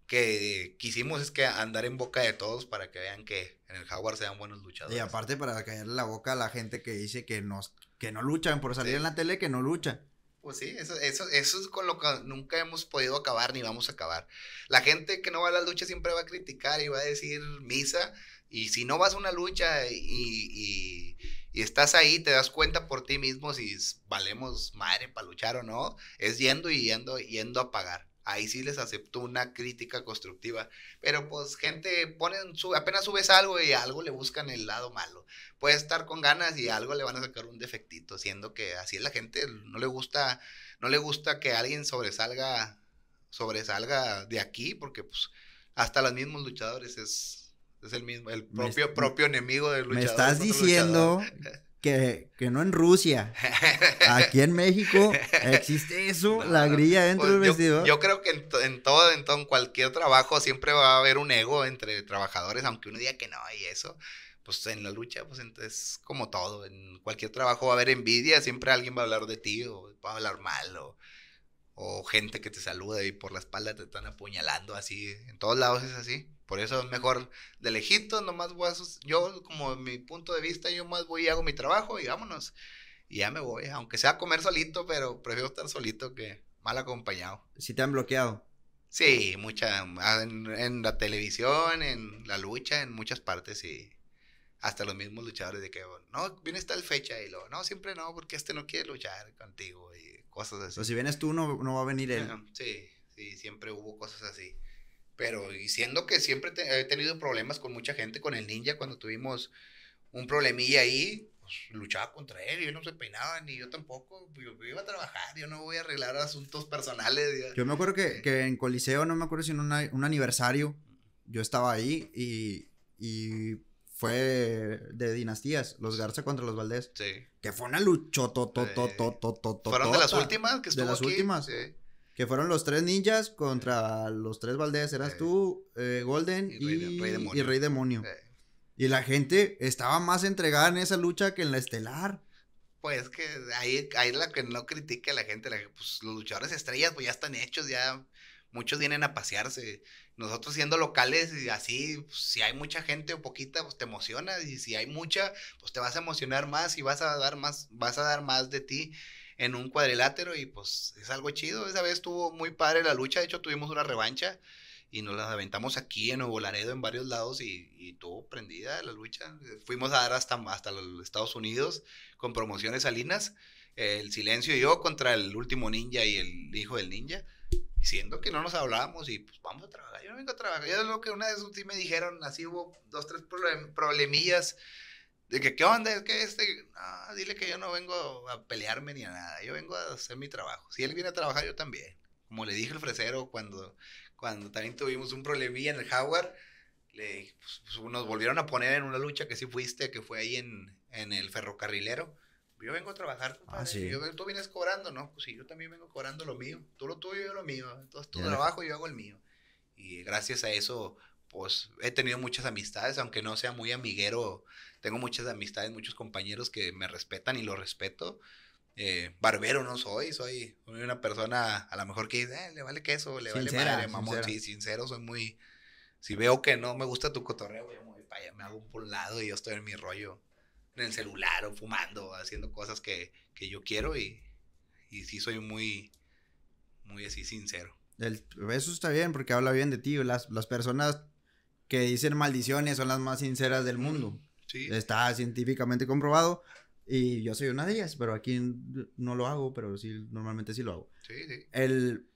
Speaker 1: que quisimos es que andar en boca de todos para que vean que en el Jaguar sean buenos luchadores. Y aparte
Speaker 2: para caerle la boca a la gente que dice que, nos, que no luchan, por salir en la tele que no lucha
Speaker 1: Pues sí, eso, eso, eso es con lo que nunca hemos podido acabar ni vamos a acabar. La gente que no va a la lucha siempre va a criticar y va a decir misa. Y si no vas a una lucha y, y estás ahí, te das cuenta por ti mismo si valemos madre para luchar o no. Es yendo y yendo, yendo a pagar ahí sí les aceptó una crítica constructiva. Pero pues gente ponen, su apenas subes algo y algo le buscan el lado malo. Puede estar con ganas y algo le van a sacar un defectito, siendo que así es la gente, no le gusta, no le gusta que alguien sobresalga, sobresalga de aquí, porque pues hasta los mismos luchadores es, es el mismo, el propio, propio enemigo del luchador. Me estás diciendo
Speaker 2: que, que no en Rusia, aquí en México
Speaker 1: existe
Speaker 2: eso, la grilla dentro del pues, vestidor. Yo,
Speaker 1: creo que en, todo, en todo, en cualquier trabajo siempre va a haber un ego entre trabajadores, aunque uno diga que no hay eso. Pues en la lucha, pues entonces, como todo, en cualquier trabajo va a haber envidia, siempre alguien va a hablar de ti o va a hablar mal o gente que te saluda y por la espalda te están apuñalando así, en todos lados es así. Por eso es mejor de lejito nomás voy a yo como mi punto de vista, yo más voy y hago mi trabajo y vámonos. Y ya me voy, aunque sea a comer solito, pero prefiero estar solito que mal acompañado. Si te han bloqueado. Sí, mucha, ah, en, la televisión, en la lucha, en muchas partes y hasta los mismos luchadores de que, no, viene el fecha y luego, no, siempre no, porque este no quiere luchar contigo y cosas así. Pero si vienes
Speaker 2: tú, no, no va a venir él.
Speaker 1: sí, sí, siempre hubo cosas así. Pero y siendo que siempre he tenido problemas con mucha gente, con el ninja, cuando tuvimos un problemilla ahí, pues, luchaba contra él, y yo no se peinaba, ni yo tampoco, pues, yo, iba a trabajar, yo no voy a arreglar asuntos personales. Yo me acuerdo
Speaker 2: que, que, en Coliseo, no me acuerdo si en un aniversario, yo estaba ahí y, y fue de, dinastías, los Garza contra los Valdés. Sí. Que fue una lucha todo, Fueron de las últimas que estuvo De las aquí? últimas. Sí. Que fueron los tres ninjas contra los tres Valdés. Eras tú, eh, Golden y, Rey, Demonio. Y, la gente estaba más entregada en esa lucha que en la estelar.
Speaker 1: Pues que ahí, ahí la que no critique a la gente, la, pues los luchadores estrellas pues ya están hechos, ya muchos vienen a pasearse. Nosotros siendo locales y así, pues, si hay mucha gente o poquita, pues te emocionas y si hay mucha, pues te vas a emocionar más y vas a dar más, vas a dar más de ti en un cuadrilátero y pues es algo chido. Esa vez estuvo muy padre la lucha, de hecho tuvimos una revancha y nos la aventamos aquí en Nuevo Laredo, en varios lados y, y estuvo prendida la lucha. Fuimos a dar hasta, hasta los Estados Unidos con promociones salinas, el silencio y yo contra el último ninja y el hijo del ninja siendo que no nos hablábamos y pues vamos a trabajar, yo no vengo a trabajar. Yo es lo que una vez sí me dijeron, así hubo dos, tres problemillas de que qué onda, es que este, no, dile que yo no vengo a pelearme ni a nada, yo vengo a hacer mi trabajo. Si él viene a trabajar, yo también. Como le dije al fresero cuando, cuando también tuvimos un problemilla en el Howard, le, pues, nos volvieron a poner en una lucha que sí fuiste, que fue ahí en, en el ferrocarrilero yo vengo a trabajar, ah, tú vienes cobrando, ¿no? Pues sí, yo también vengo cobrando lo mío, tú lo tuyo, yo lo mío, entonces tu trabajas trabajo, yo hago el mío. Y gracias a eso, pues he tenido muchas amistades, aunque no sea muy amiguero, tengo muchas amistades, muchos compañeros que me respetan y lo respeto. Eh, barbero no soy, soy una persona a lo mejor que dice, ah, le vale queso, le vale madre, mamón, sí, sincero, soy muy, si veo que no me gusta tu cotorreo, voy a voy para allá, me hago por un lado y yo estoy en mi rollo en celular o fumando, haciendo cosas que, yo quiero y, y sí soy muy, muy así sincero.
Speaker 2: eso está bien porque habla bien de ti. Las, las personas que dicen maldiciones son las más sinceras del mundo. Sí. Está científicamente comprobado. Y yo soy una de ellas, pero aquí no lo hago, pero sí, normalmente sí lo hago. El,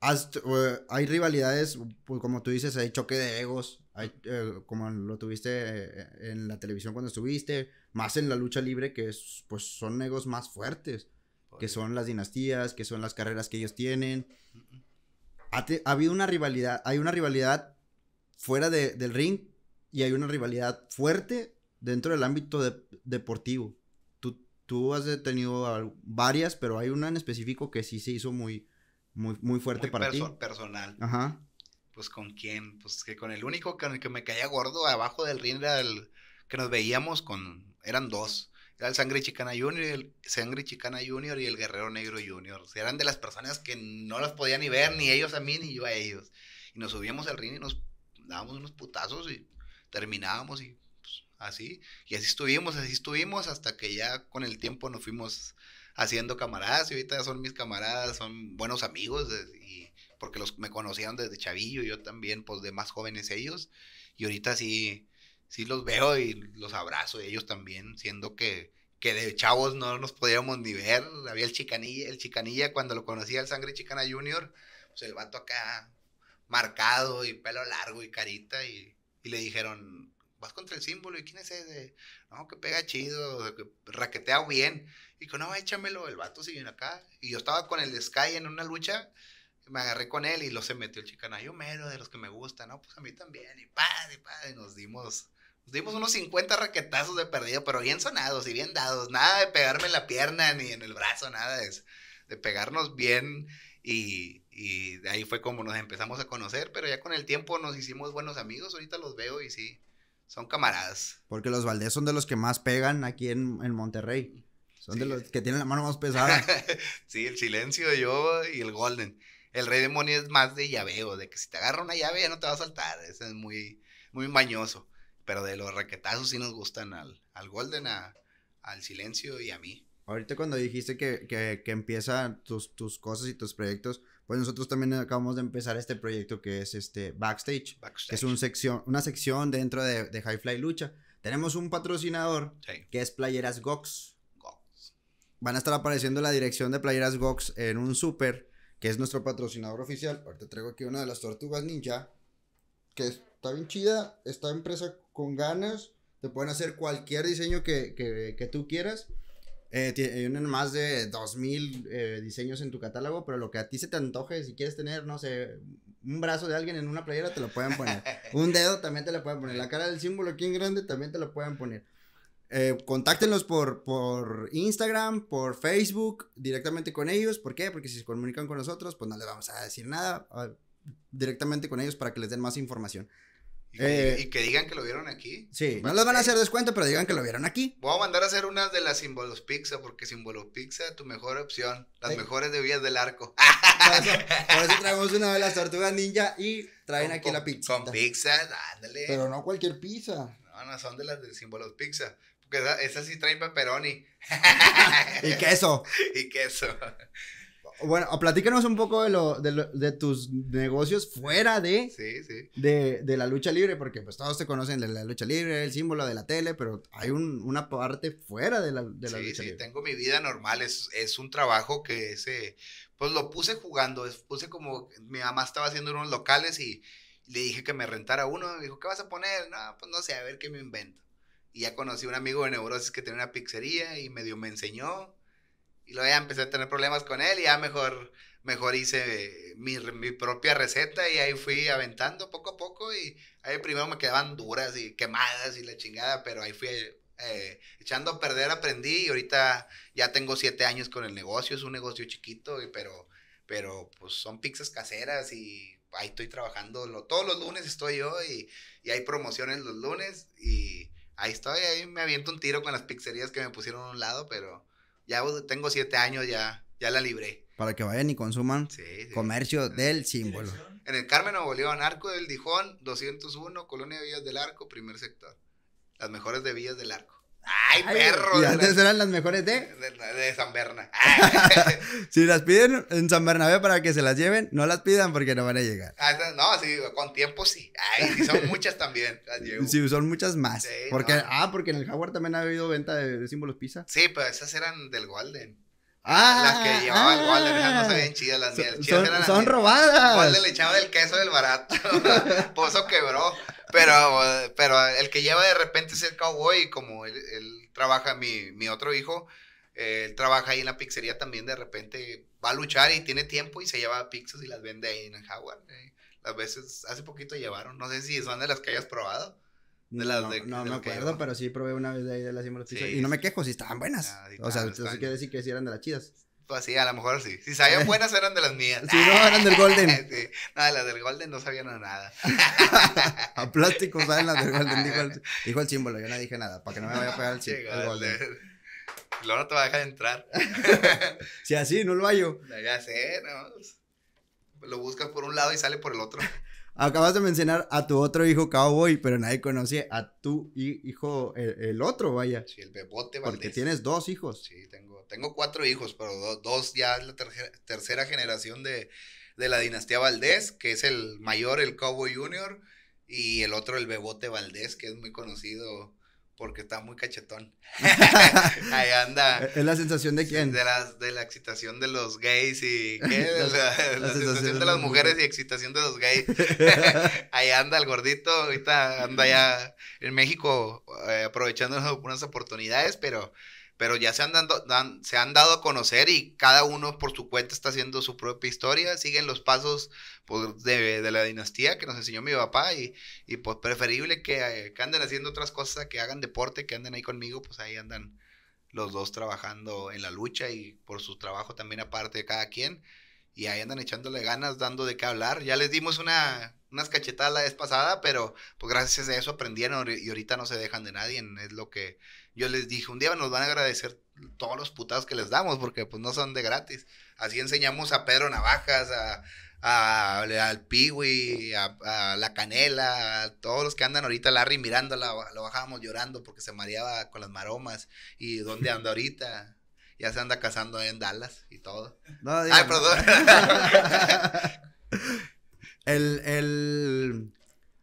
Speaker 2: hay rivalidades, pues, como tú dices, hay choque de egos, hay, eh, como lo tuviste eh, en la televisión cuando estuviste, más en la lucha libre que es, pues son negros más fuertes, que son las dinastías, que son las carreras que ellos tienen. Ha, habido una rivalidad, hay una rivalidad fuera de, del ring y hay una rivalidad fuerte dentro del ámbito deportivo. Tú, tú has tenido varias, pero hay una en específico que sí se hizo muy, muy, muy fuerte para ti. Personal. Ajá.
Speaker 1: Pues con quién, pues que con el único con el que me caía gordo abajo del ring era el que nos veíamos con, eran dos, era el Sangre Chicana Junior, el Sangre Chicana Junior y el Guerrero Negro Junior. eran de las personas que no las podía ni ver, ni ellos a mí, ni yo a ellos. Y nos subíamos al ring y nos dábamos unos putazos y terminábamos y pues, así. Y así estuvimos, así estuvimos hasta que ya con el tiempo nos fuimos haciendo camaradas y ahorita son mis camaradas, son buenos amigos y porque los me conocían desde chavillo, yo también pues de más jóvenes ellos y ahorita sí sí los veo y los abrazo, y ellos también, siendo que, que de chavos no nos podíamos ni ver. Había el Chicanilla, el Chicanilla cuando lo conocía el Sangre Chicana Junior, pues el vato acá marcado y pelo largo y carita y, y le dijeron, vas contra el símbolo y quién es ese, no, que pega chido, que raquetea bien. Y dijo, no, échamelo, el vato sigue acá. Y yo estaba con el Sky en una lucha me agarré con él y lo se metió el chicana. Yo mero de los que me gustan, ¿no? Pues a mí también, y padre, padre, nos dimos dimos unos 50 raquetazos de perdido, pero bien sonados y bien dados. Nada de pegarme en la pierna ni en el brazo, nada de eso. De pegarnos bien y, de ahí fue como nos empezamos a conocer, pero ya con el tiempo nos hicimos buenos amigos. Ahorita los veo y sí, son camaradas.
Speaker 2: Porque los Valdés son de los que más pegan aquí en, Monterrey. Son de los que tienen la mano más pesada.
Speaker 1: sí, el silencio, yo y el Golden. El Rey Demonio es más de llaveo, de que si te agarra una llave ya no te va a saltar. Ese es muy, muy mañoso pero de los raquetazos sí nos gustan al, al Golden, al Silencio y a mí.
Speaker 2: Ahorita cuando dijiste que, que, empiezan tus, cosas y tus proyectos, pues nosotros también acabamos de empezar este proyecto que es este Backstage, es un sección, una sección dentro de, de High Fly Lucha. Tenemos un patrocinador que es Playeras Gox. Van a estar apareciendo la dirección de Playeras Gox en un super, que es nuestro patrocinador oficial. Ahorita traigo aquí una de las tortugas ninja, que está bien chida, está empresa con ganas, te pueden hacer cualquier diseño que, que, que tú quieras. Eh, tienen más de 2000 eh, diseños en tu catálogo, pero lo que a ti se te antoje, si quieres tener, no sé, un brazo de alguien en una playera, te lo pueden poner. un dedo también te lo pueden poner. La cara del símbolo aquí en grande también te lo pueden poner. Eh, contáctenlos por, por Instagram, por Facebook, directamente con ellos. ¿Por qué? Porque si se comunican con nosotros, pues no les vamos a decir nada. Ah, directamente con ellos para que les den más información.
Speaker 1: Eh, y que, digan que lo vieron aquí. Sí, no pues les van
Speaker 2: a hacer descuento, pero digan que lo vieron
Speaker 1: aquí. Voy a mandar a hacer unas de las símbolos pizza, porque símbolos pizza, tu mejor opción. Las mejores de vías del arco. Por eso,
Speaker 2: traemos una de las tortugas ninja y traen aquí la pizza.
Speaker 1: Con pizza, dándole Pero no
Speaker 2: cualquier pizza.
Speaker 1: No, no, son de las de símbolos pizza. Porque esas sí traen pepperoni. y queso. y queso.
Speaker 2: Bueno, platícanos un poco de, lo, de, tus negocios fuera
Speaker 1: de,
Speaker 2: de, la lucha libre, porque pues todos te conocen de la lucha libre, el símbolo de la tele, pero hay una parte fuera de la, de la lucha libre. Sí, tengo
Speaker 1: mi vida normal, es, es un trabajo que se, pues lo puse jugando, puse como, mi mamá estaba haciendo unos locales y le dije que me rentara uno, me dijo, ¿qué vas a poner? No, pues no sé, a ver qué me invento. Y ya conocí un amigo de neurosis que tenía una pizzería y medio me enseñó y luego ya empecé a tener problemas con él y ya mejor, mejor hice eh, mi, mi propia receta y ahí fui aventando poco a poco y ahí primero me quedaban duras y quemadas y la chingada, pero ahí fui eh, echando a perder aprendí y ahorita ya tengo siete años con el negocio, es un negocio chiquito, pero, pero pues son pizzas caseras y ahí estoy trabajando, todos los lunes estoy yo y, y, hay promociones los lunes y ahí estoy, ahí me aviento un tiro con las pizzerías que me pusieron a un lado, pero, ya tengo siete años, ya, ya la libré.
Speaker 2: Para que vayan y consuman comercio del símbolo.
Speaker 1: En el Carmen Nuevo Arco del Dijón, 201, Colonia de Villas del Arco, primer sector. Las mejores de Villas del Arco. Ay, perro. Y
Speaker 2: eran las mejores de.
Speaker 1: De, San Bernabé
Speaker 2: si las piden en San Bernabé para que se las lleven, no las pidan porque no van a llegar.
Speaker 1: Ah, no, con tiempo sí. Ay, son muchas también.
Speaker 2: Sí, son muchas más. porque,
Speaker 1: Ah, porque en el Jaguar también ha habido
Speaker 2: venta de, símbolos pizza. Sí,
Speaker 1: pero esas eran del Golden.
Speaker 2: Ah, las que ah, llevaba el Walden, no se chidas las Son, son robadas. Walden le
Speaker 1: echaba el queso del barato. Pozo quebró pero, pero el que lleva de repente es el cowboy, como él, él trabaja, mi, mi, otro hijo, eh, él trabaja ahí en la pizzería también, de repente va a luchar y tiene tiempo y se lleva pizzas y las vende ahí en Howard. Eh. Las veces, hace poquito llevaron, no sé si son de las que hayas probado. no, no me
Speaker 2: acuerdo, pero sí probé una vez de ahí de las y no me quejo, si estaban buenas. Ah, o sea, eso quiere decir que sí eran de las chidas
Speaker 1: así, a lo mejor sí. Si sabían buenas eran de las mías. Si no, eran del Golden. sí. No, de las del Golden no sabían nada. a plástico saben las del Golden,
Speaker 2: dijo el, símbolo, yo no dije nada, para que no me vaya a pegar el, sí, el Golden.
Speaker 1: Luego te va a dejar entrar.
Speaker 2: si así, no lo hallo.
Speaker 1: Ya sé, no. Lo buscas por un lado y sale por el otro.
Speaker 2: Acabas de mencionar a tu otro hijo cowboy, pero nadie conoce a tu hijo, el, otro, vaya. Sí, el bebote Valdés. Porque tienes dos hijos. Sí,
Speaker 1: tengo, tengo cuatro hijos, pero dos ya es la tercera generación de, de, la dinastía Valdés, que es el mayor, el cowboy junior, y el otro, el bebote Valdés, que es muy conocido porque está muy cachetón. Ahí anda. Eh, ¿Es la sensación de quién? De la, de la excitación de los gays y. ¿Qué? De la, sensación de las mujeres y excitación de los gays. Ahí anda el gordito, ahorita anda ya en México eh, aprovechando unas oportunidades, pero pero ya se han, se han dado a conocer y cada uno por su cuenta está haciendo su propia historia, siguen los pasos pues, de, de, la dinastía que nos enseñó mi papá y, y pues preferible que, anden haciendo otras cosas, que hagan deporte, que anden ahí conmigo, pues ahí andan los dos trabajando en la lucha y por su trabajo también aparte de cada quien y ahí andan echándole ganas, dando de qué hablar. Ya les dimos una, unas cachetadas la vez pasada, pero pues gracias a eso aprendieron y ahorita no se dejan de nadie, es lo que yo les dije, un día nos van a agradecer todos los putados que les damos, porque pues no son de gratis. Así enseñamos a Pedro Navajas, a, al Piwi, a, La Canela, a todos los que andan ahorita, Larry mirándola, lo bajábamos llorando porque se mareaba con las maromas. ¿Y dónde anda ahorita? Ya se anda casando en Dallas y todo. No, Ay, perdón.
Speaker 2: el, el...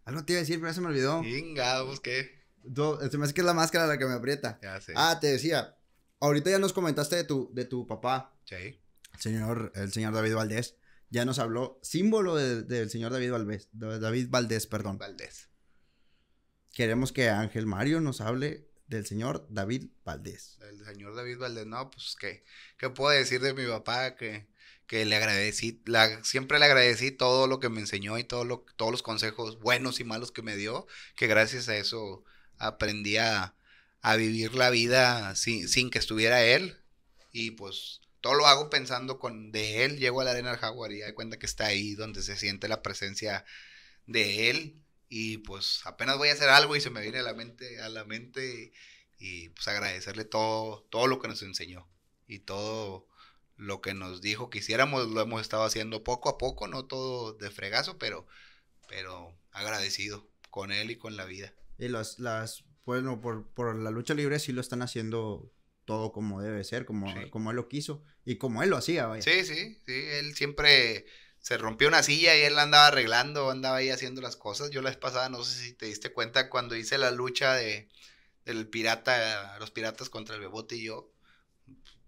Speaker 2: Algo te iba a decir, pero ya se me olvidó. Venga, busqué se me hace que es la máscara la que me aprieta. Ah, te decía, ahorita ya nos comentaste de tu, de tu papá. Sí. El señor, el señor David Valdés. Ya nos habló, símbolo del señor David Valdés, David Valdés, perdón. Valdés. Queremos que Ángel Mario nos hable del señor David
Speaker 1: Valdés. El señor David Valdés, no, pues, ¿qué, qué puedo decir de mi papá? Que, que le agradecí, siempre le agradecí todo lo que me enseñó y todo lo, todos los consejos buenos y malos que me dio, que gracias a eso aprendí a, vivir la vida sin, que estuviera él. Y pues todo lo hago pensando con de él. Llego a la arena del jaguar y doy cuenta que está ahí donde se siente la presencia de él. Y pues apenas voy a hacer algo y se me viene a la mente, a la mente y, pues agradecerle todo, todo lo que nos enseñó y todo lo que nos dijo que hiciéramos lo hemos estado haciendo poco a poco, no todo de fregazo, pero, pero agradecido con él y con la vida.
Speaker 2: Y las, las bueno, por, por la lucha libre sí lo están haciendo todo como debe ser, como, como él lo quiso y como él lo hacía, vaya. Sí,
Speaker 1: sí, sí, él siempre se rompió una silla y él la andaba arreglando, andaba ahí haciendo las cosas. Yo la vez pasada, no sé si te diste cuenta, cuando hice la lucha de del pirata, los piratas contra el Bebote y yo,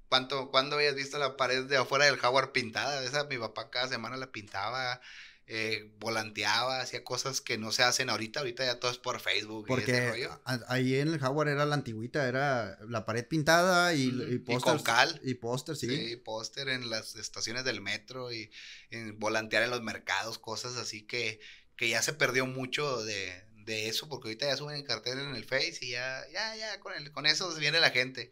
Speaker 1: ¿cuánto, ¿cuándo habías visto la pared de afuera del Jaguar pintada? Esa mi papá cada semana la pintaba, eh, volanteaba, hacía cosas que no se hacen ahorita, ahorita ya todo es por Facebook. Porque
Speaker 2: y ahí en el Howard era la antigüita, era la pared pintada y, y póster. Y con Y
Speaker 1: póster, sí. Sí, póster en las estaciones del metro y en volantear en los mercados, cosas así que, que ya se perdió mucho de, eso, porque ahorita ya suben el cartel en el Face y ya, ya, ya, con, el, con eso viene la gente.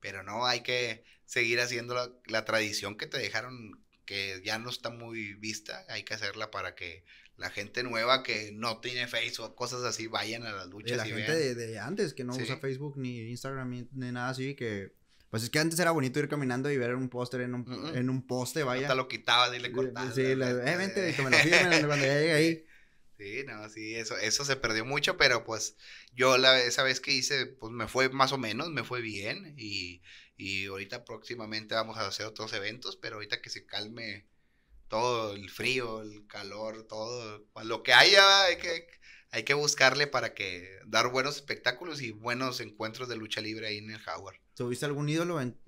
Speaker 1: Pero no, hay que seguir haciendo la tradición que te dejaron que ya no está muy vista, hay que hacerla para que la gente nueva que no tiene Facebook, cosas así, vayan a las luchas. Y la gente
Speaker 2: De, antes que no usa Facebook ni Instagram ni, nada así, que... Pues es que antes era bonito ir caminando y ver un póster en un, en un poste, vaya. Hasta lo quitabas y le cortabas. Sí, la, eh, me lo cuando ya llegue ahí.
Speaker 1: Sí, no, sí, eso, eso se perdió mucho, pero pues yo la, esa vez que hice, pues me fue más o menos, me fue bien y, y ahorita próximamente vamos a hacer otros eventos, pero ahorita que se calme todo el frío, el calor, todo, pues, lo que haya, hay que, hay que buscarle para que dar buenos espectáculos y buenos encuentros de lucha libre ahí en el Howard.
Speaker 2: ¿Tuviste algún ídolo en,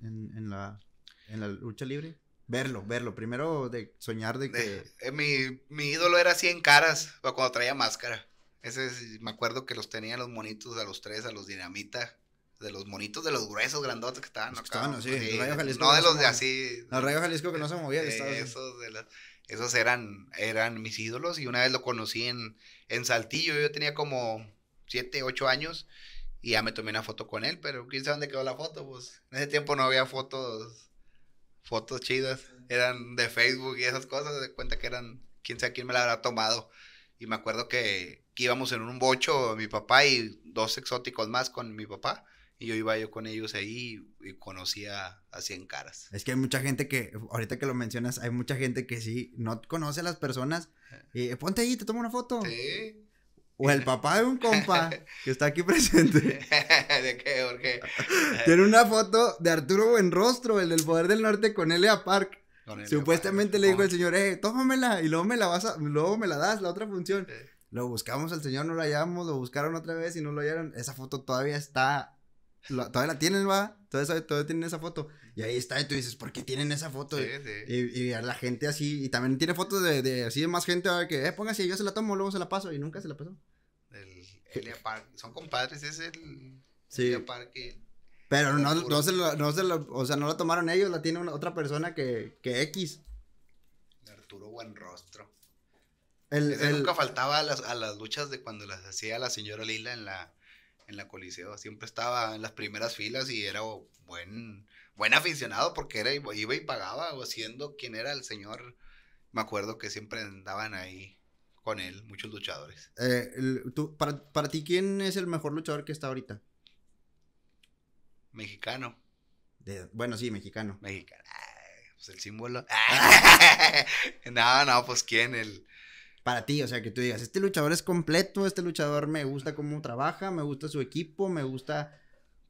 Speaker 2: la, en la lucha libre? Verlo, verlo. Primero de soñar de que...
Speaker 1: Eh, mi, ídolo era así caras, cuando traía máscara. Ese me acuerdo que los tenía los monitos a los tres, a los dinamita de los monitos de los gruesos grandotes que estaban acá. Estaban así, sí. Rayo Jalisco. No de los de así. Los Rayo Jalisco que no se movían. Eh, esos, esos eran, eran mis ídolos y una vez lo conocí en, en Saltillo, yo tenía como 7, 8 años y ya me tomé una foto con él, pero quién sabe dónde quedó la foto, pues en ese tiempo no había fotos, fotos chidas, eran de Facebook y esas cosas, de cuenta que eran, quién sabe quién me la habrá tomado. Y me acuerdo que, que íbamos en un bocho, mi papá y dos exóticos más con mi papá y yo iba yo con ellos ahí y conocía a Cien Caras.
Speaker 2: Es que hay mucha gente que, ahorita que lo mencionas, hay mucha gente que sí, no conoce a las personas. Y ponte ahí, te tomo una foto. Sí. O el papá de un compa que está aquí presente.
Speaker 1: ¿De qué? Jorge Tiene una
Speaker 2: foto de Arturo Buenrostro, el del Poder del Norte, con Elia Park. Supuestamente le dijo el señor, eh, tómamela y luego me la vas luego me la das, la otra función. Lo buscamos al señor, no lo hallamos, lo buscaron otra vez y no lo hallaron. Esa foto todavía está todavía la tienen, va. Todavía, tienen esa foto. Y ahí está, y tú dices, ¿por qué tienen esa foto? Sí, Y, a la gente así, y también tiene fotos de, así de más gente, que, eh, póngase, yo se la tomo, luego se la paso, y nunca se la
Speaker 1: pasó. Elia Park, son compadres, es el Elia Park. Pero no, se
Speaker 2: o sea, no la tomaron ellos, la tiene otra persona que, X.
Speaker 1: Arturo Buenrostro.
Speaker 2: El, Nunca
Speaker 1: faltaba a las, a las luchas de cuando las hacía la señora Lila en la en la Coliseo. Siempre estaba en las primeras filas y era buen, buen aficionado porque era, iba y pagaba, o siendo quien era el señor. Me acuerdo que siempre andaban ahí con él, muchos luchadores. Eh,
Speaker 2: tú, para, para, ti, ¿quién es el mejor luchador que está ahorita? Mexicano. bueno, sí, mexicano. Mexicano. pues el símbolo.
Speaker 1: no, no, pues quién, el, para ti, o sea, que tú digas,
Speaker 2: este luchador es completo, este luchador me gusta cómo trabaja, me gusta su equipo, me gusta...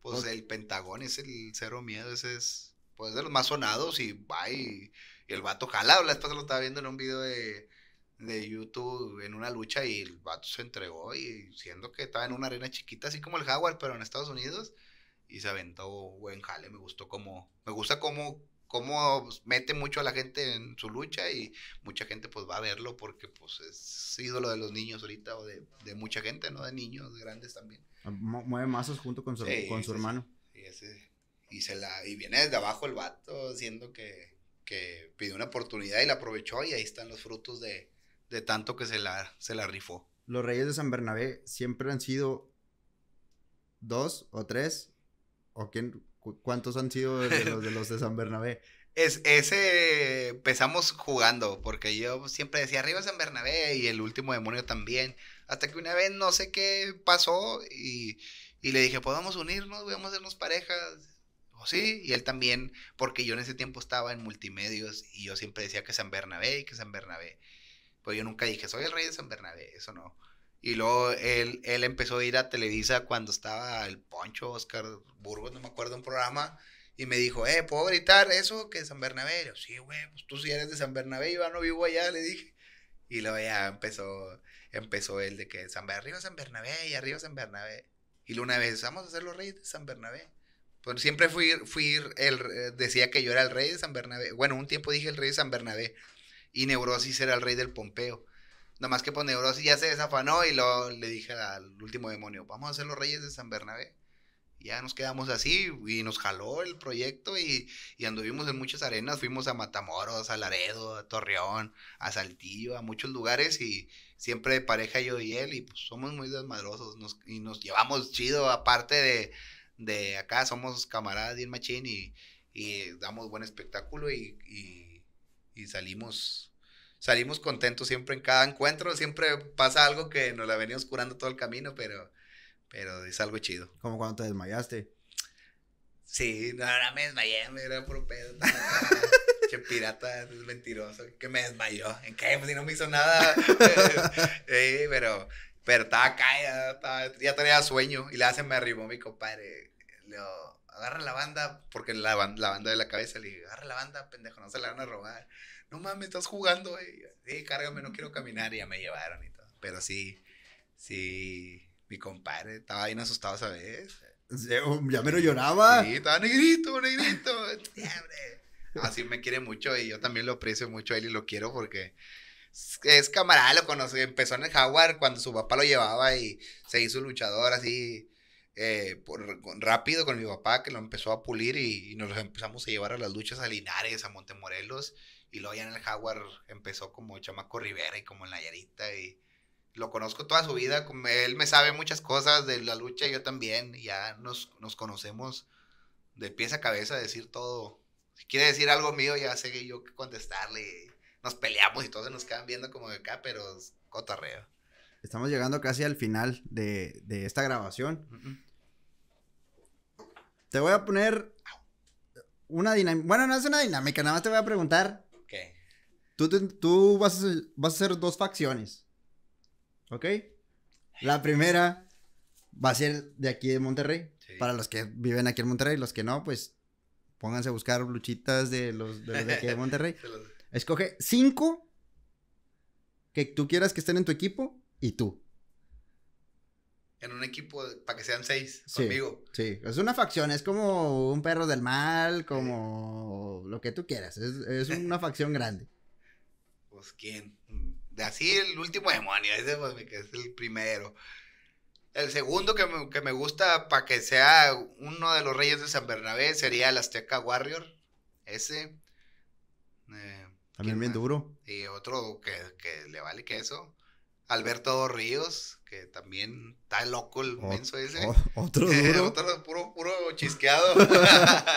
Speaker 1: Pues el Pentagón es el cero miedo, ese es, pues de los más sonados y va y, el vato jala, la esposa lo estaba viendo en un video de, YouTube en una lucha y el vato se entregó y siendo que estaba en una arena chiquita, así como el Jaguar, pero en Estados Unidos, y se aventó buen jale, me gustó como, me gusta como cómo mete mucho a la gente en su lucha y mucha gente pues va a verlo porque pues es ídolo de los niños ahorita o de, mucha gente, ¿no? De niños grandes también.
Speaker 2: Ah, mueve masas junto con su, con su hermano.
Speaker 1: Y, ese, y, se la, y viene desde abajo el vato siendo que, que pidió una oportunidad y la aprovechó y ahí están los frutos de, tanto que se la, se la rifó. Los Reyes
Speaker 2: de San Bernabé siempre han sido dos o tres o quién ¿Cuántos han sido de los, de San Bernabé?
Speaker 1: Es, ese empezamos jugando, porque yo siempre decía arriba San Bernabé y el último demonio también. Hasta que una vez no sé qué pasó y, y le dije, ¿podemos unirnos, vamos a hacernos parejas. O oh, sí, y él también, porque yo en ese tiempo estaba en multimedios y yo siempre decía que San Bernabé y que San Bernabé. pues yo nunca dije, soy el rey de San Bernabé, eso no. Y luego él, él empezó a ir a Televisa cuando estaba el Poncho Oscar Burgos, no me acuerdo, un programa. Y me dijo, eh, ¿puedo gritar eso que San Bernabé? Yo, sí, güey, pues tú si eres de San Bernabé, yo no vivo allá, le dije. Y luego ya empezó, empezó él de que San, arriba San Bernabé y arriba San Bernabé.
Speaker 2: Y luego una vez, vamos
Speaker 1: a ser los reyes de San Bernabé. Pues siempre fui, fui el, decía que yo era el rey de San Bernabé. Bueno, un tiempo dije el rey de San Bernabé. Y Neurosis era el rey del Pompeo. Nada más que pues Neurosis ya se desafanó y lo, le dije al último demonio, vamos a hacer los Reyes de San Bernabé. ya nos quedamos así y nos jaló el proyecto y, anduvimos en muchas arenas, fuimos a Matamoros, a Laredo, a Torreón, a Saltillo, a muchos lugares y siempre de pareja yo y él y pues somos muy desmadrosos nos, y nos llevamos chido aparte de, acá, somos camaradas de machín y, damos buen espectáculo y, y salimos salimos contentos siempre en cada encuentro, siempre pasa algo que nos la venimos curando todo el camino, pero, pero es algo chido.
Speaker 2: Como cuando te desmayaste.
Speaker 1: Sí, no, no me desmayé, me era por pedo. Che pirata, es mentiroso, que me desmayó. ¿En qué? Pues si no me hizo nada. sí, pero, pero estaba acá, ya, tenía sueño. Y la hacen me arribó mi compadre. Lo, agarra la banda, porque la, la banda de la cabeza le dije, agarra la banda, pendejo, no se la van a robar. No mames, estás jugando, güey. Sí, cárgame, no quiero caminar. Y ya me llevaron y todo. Pero sí, sí, mi compadre estaba bien asustado esa um, Ya me lo lloraba. Sí, estaba negrito, negrito. Así me quiere mucho y yo también lo aprecio mucho a él y lo quiero porque es camarada, lo conocí, empezó en el Jaguar cuando su papá lo llevaba y se hizo luchador así eh, por, rápido con mi papá que lo empezó a pulir y, nos empezamos a llevar a las luchas a Linares, a Montemorelos y luego ya en el Jaguar empezó como Chamaco Rivera y como en la Yarita y lo conozco toda su vida, él me sabe muchas cosas de la lucha, yo también, ya nos, conocemos de pies a cabeza, decir todo. Si quiere decir algo mío, ya sé que yo que contestarle. Nos peleamos y todos nos quedan viendo como de acá, pero cotorreo.
Speaker 2: Estamos llegando casi al final de, esta grabación. Te voy a poner una dinámica. Bueno, no es una dinámica, nada más te voy a preguntar. ¿Qué? Tú, tú vas, a, vas a hacer dos facciones. ¿Ok? La primera va a ser de aquí de Monterrey. Para los que viven aquí en Monterrey, los que no, pues pónganse a buscar luchitas de los de, los de aquí de Monterrey. Escoge cinco que tú quieras que estén en tu equipo y tú.
Speaker 1: En un equipo para que sean seis conmigo.
Speaker 2: Sí, es una facción, es como un perro del mal, como lo que tú quieras. Es, una facción grande.
Speaker 1: Pues quién. De así el último demonio, ese pues, es el primero. El segundo que me, gusta para que sea uno de los reyes de San Bernabé sería el Azteca Warrior. Ese. Eh, También bien duro. Y otro que, que, le vale que eso. Alberto Ríos, que también está loco el menso ese. otro duro. otro puro, puro chisqueado.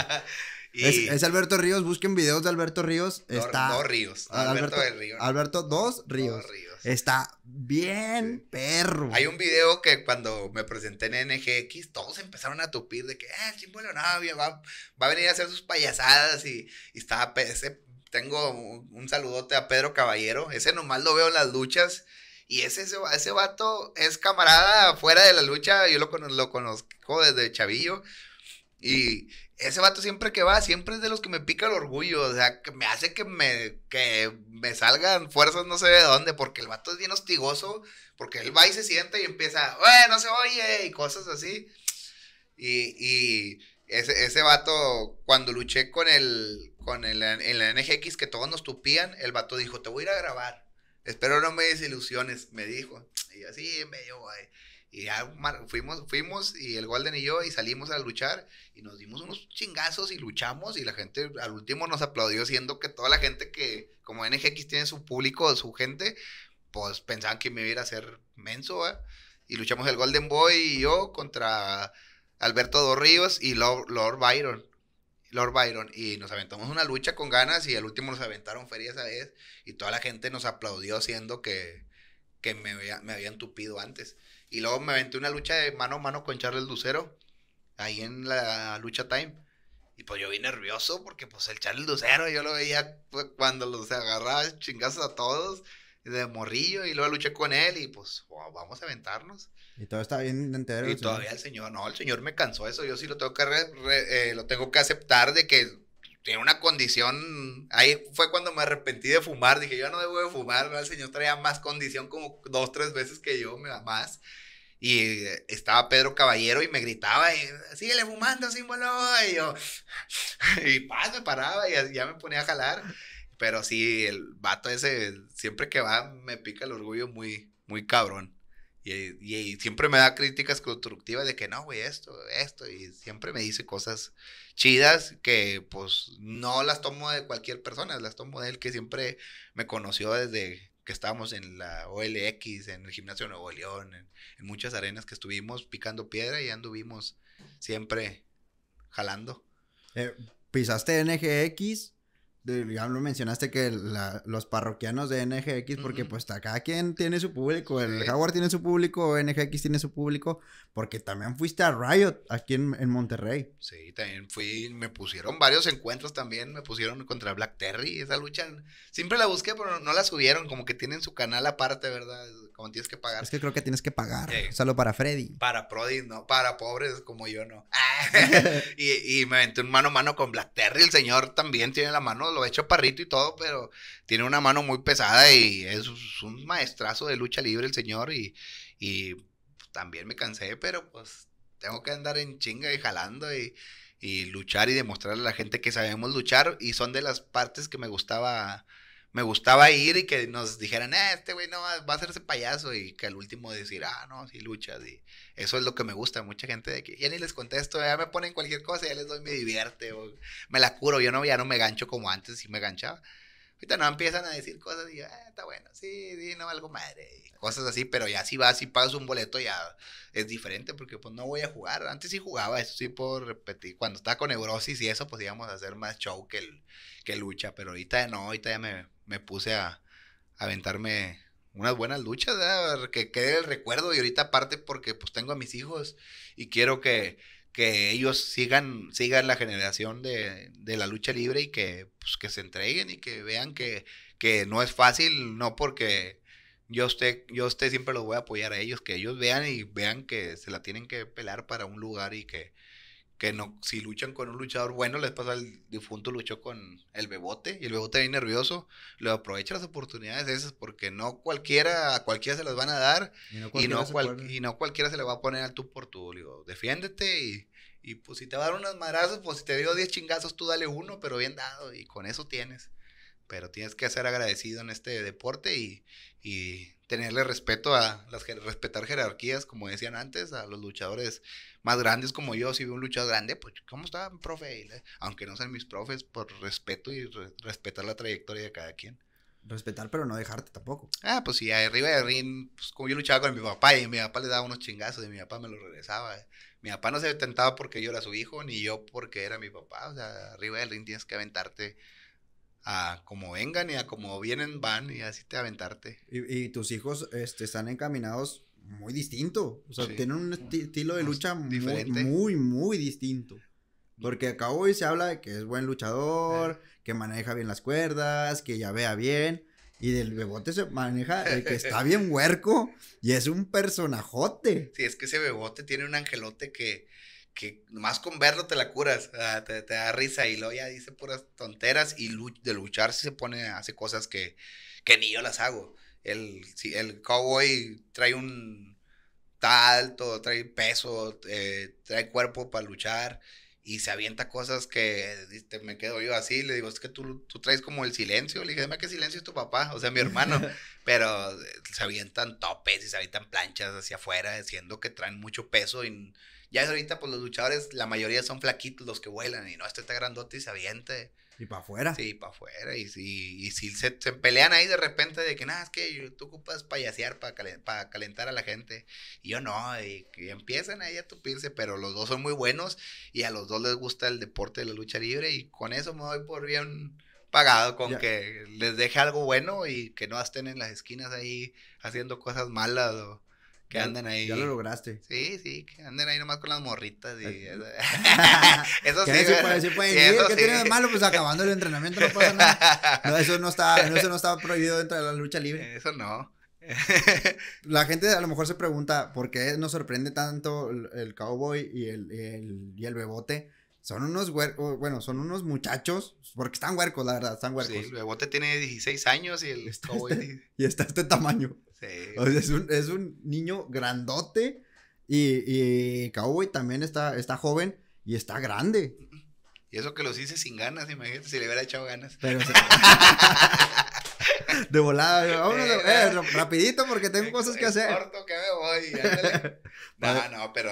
Speaker 1: es, Alberto
Speaker 2: Ríos, busquen videos de Alberto Ríos. Dos está. Ríos. Alberto, Alberto dos Ríos. Está bien perro. Hay un
Speaker 1: video que cuando me presenté en NGX, todos empezaron a tupir de que, ah, el chimbo Navia va, va a venir a hacer sus payasadas y, y estaba ese tengo un, un, saludote a Pedro Caballero. Ese nomás lo veo en las luchas y ese, ese, vato es camarada fuera de la lucha, yo lo, lo conozco desde chavillo. Y ese vato siempre que va, siempre es de los que me pica el orgullo, o sea, que me hace que me, que me salgan fuerzas no sé de dónde, porque el vato es bien hostigoso, porque él va y se sienta y empieza, ¡eh, no se oye! y cosas así. Y, ese, ese vato, cuando luché con el, con el, NGX que todos nos tupían, el vato dijo, te voy a ir a grabar. Espero no me desilusiones, me dijo. Y así me Y ya fuimos, fuimos, y el Golden y yo, y salimos a luchar, y nos dimos unos chingazos y luchamos, y la gente al último nos aplaudió, siendo que toda la gente que, como NGX tiene su público, su gente, pues pensaban que me iba a hacer menso, Y luchamos el Golden Boy y yo contra Alberto Dos Ríos y Lord Byron. Lord Byron y nos aventamos una lucha con ganas y al último nos aventaron feria esa vez y toda la gente nos aplaudió siendo que, que me, me habían tupido antes. Y luego me aventé una lucha de mano a mano con Charles Lucero ahí en la lucha Time. Y pues yo vi nervioso porque pues el Charles Lucero yo lo veía pues, cuando los agarraba chingazos a todos de morrillo y luego luché con él y pues oh, vamos a aventarnos. Y todo está
Speaker 2: bien entero. Y todavía
Speaker 1: el señor, no, el señor me cansó eso, yo sí lo tengo que, eh, lo tengo que aceptar de que tiene una condición, ahí fue cuando me arrepentí de fumar, dije yo no debo de fumar, el señor traía más condición como dos, tres veces que yo, me da más. Y eh, estaba Pedro Caballero y me gritaba, y, síguele fumando, símbolo. Y yo, y paz, me paraba y ya me ponía a jalar. Pero sí, el vato ese, siempre que va, me pica el orgullo muy, muy cabrón. Y, siempre me da críticas constructivas de que no, güey, esto, esto. Y siempre me dice cosas chidas que, pues, no las tomo de cualquier persona, las tomo de él que siempre me conoció desde que estábamos en la OLX, en el gimnasio Nuevo León, en, muchas arenas que estuvimos picando piedra y anduvimos siempre jalando.
Speaker 2: Eh, pisaste NGX, ya lo mencionaste que los parroquianos de NGX, porque pues cada quien tiene su público, el Jaguar tiene su público, NGX tiene su público, porque también fuiste a Riot aquí en, Monterrey.
Speaker 1: Sí, también fui, me pusieron varios encuentros también, me pusieron contra Black Terry, esa lucha, siempre la busqué, pero no la subieron, como que tienen su canal aparte, ¿verdad? Como tienes que pagar.
Speaker 2: Es que creo que tienes que pagar, solo para Freddy.
Speaker 1: Para Prodi, no, para pobres como yo, no. y, me metí un mano a mano con Black Terry, el señor también tiene la mano lo he hecho parrito y todo, pero tiene una mano muy pesada y es un maestrazo de lucha libre el señor y, y también me cansé, pero pues tengo que andar en chinga y jalando y, y luchar y demostrarle a la gente que sabemos luchar y son de las partes que me gustaba me gustaba ir y que nos dijeran, eh, este güey no va a hacerse payaso y que al último decir, ah, no, sí luchas y eso es lo que me gusta, mucha gente de que ya ni les contesto, ya me ponen cualquier cosa, ya les doy, me divierte o me la curo, yo no, ya no me gancho como antes, sí me ganchaba, Ahorita no empiezan a decir cosas y ah, está bueno, sí, sí, no valgo madre. cosas así, pero ya si vas y pagas un boleto ya es diferente porque pues no voy a jugar. Antes sí jugaba, eso sí puedo repetir. Cuando estaba con neurosis y eso, pues íbamos a hacer más show que, lucha, pero ahorita no, ahorita ya me, puse a, aventarme unas buenas luchas, que quede el recuerdo y ahorita aparte porque pues tengo a mis hijos y quiero que que ellos sigan, sigan la generación de, de la lucha libre y que, pues, que se entreguen y que vean que, no es fácil, no porque yo usted, yo usted siempre los voy a apoyar a ellos, que ellos vean y vean que se la tienen que pelar para un lugar y que, que no, si luchan con un luchador bueno, les pasa el difunto luchó con el bebote y el bebote ahí nervioso, lo aprovecha las oportunidades esas porque no cualquiera, cualquiera se las van a dar y no cualquiera, cualquiera se le va a poner a tu por tu digo, defiéndete y, y pues si te va a dar unas marazas, pues si te dio 10 chingazos, tú dale uno, pero bien dado y con eso tienes pero tienes que ser agradecido en este deporte y, tenerle respeto a las respetar jerarquías, como decían antes, a los luchadores más grandes como yo, si veo un luchador grande, pues ¿cómo está, profe? Aunque no sean mis profes, por respeto y respetar la trayectoria de cada quien. Respetar, pero no dejarte tampoco. Ah, pues sí, arriba del ring, pues como yo luchaba con mi papá y mi papá le daba unos chingazos y mi papá me lo regresaba. Mi papá no se tentaba porque yo era su hijo, ni yo porque era mi papá. O sea, arriba del ring tienes que aventarte a como vengan y a como vienen van y así te aventarte.
Speaker 2: Y, tus hijos este, están encaminados muy distinto, o sea, tienen un estilo de lucha muy, muy, muy, distinto. Porque acá hoy se habla de que es buen luchador, eh. que maneja bien las cuerdas, que ya vea bien. Y del bebote se maneja el que está bien huerco y es un personajote.
Speaker 1: Sí, es que ese bebote tiene un angelote que que más con verlo te la curas, te, da risa y luego ya dice puras tonteras y de luchar si se pone, hace cosas que, que ni yo las hago. El, si, el cowboy trae un tal trae peso, eh, trae cuerpo para luchar y se avienta cosas que eh, me quedo yo así, le digo, es que tú, traes como el silencio, le dije, dime que silencio es tu papá, o sea, mi hermano, pero eh, se avientan topes y se avientan planchas hacia afuera, diciendo que traen mucho peso y ya es ahorita, pues los luchadores, la mayoría son flaquitos los que vuelan. Y no, este está grandote y se aviente. Y para afuera. Sí, para afuera. Y, si y si se, pelean ahí de repente de que, nada, es que tú ocupas payasear para calentar, para calentar a la gente. Y yo no. Y, empiezan ahí a tupirse. Pero los dos son muy buenos. Y a los dos les gusta el deporte de la lucha libre. Y con eso me voy por bien pagado. Con que les deje algo bueno y que no estén en las esquinas ahí haciendo cosas malas. O, que anden ahí. Ya lo lograste. Sí, sí, que anden ahí nomás con las morritas y eso. eso sí. Eso puede, sí ¿Qué tiene de malo? Pues acabando
Speaker 2: el entrenamiento no pasa
Speaker 1: No, eso no está, eso
Speaker 2: no está prohibido dentro de la lucha libre. Eh, eso no. la gente a lo mejor se pregunta por qué nos sorprende tanto el, el cowboy y el, el, y el bebote son unos huercos, bueno, son unos muchachos, porque están huercos, la verdad, están huercos. Sí,
Speaker 1: el Bebote tiene 16 años y el está este,
Speaker 2: Y está este tamaño. Sí. es un, niño grandote y, y Cowboy también está, está joven y está grande.
Speaker 1: Y eso que los hice sin ganas, imagínate si le hubiera echado ganas.
Speaker 2: de volada, vámonos, eh, rapidito porque tengo eh, cosas que eh, hacer.
Speaker 1: Corto que me voy. no, no, pero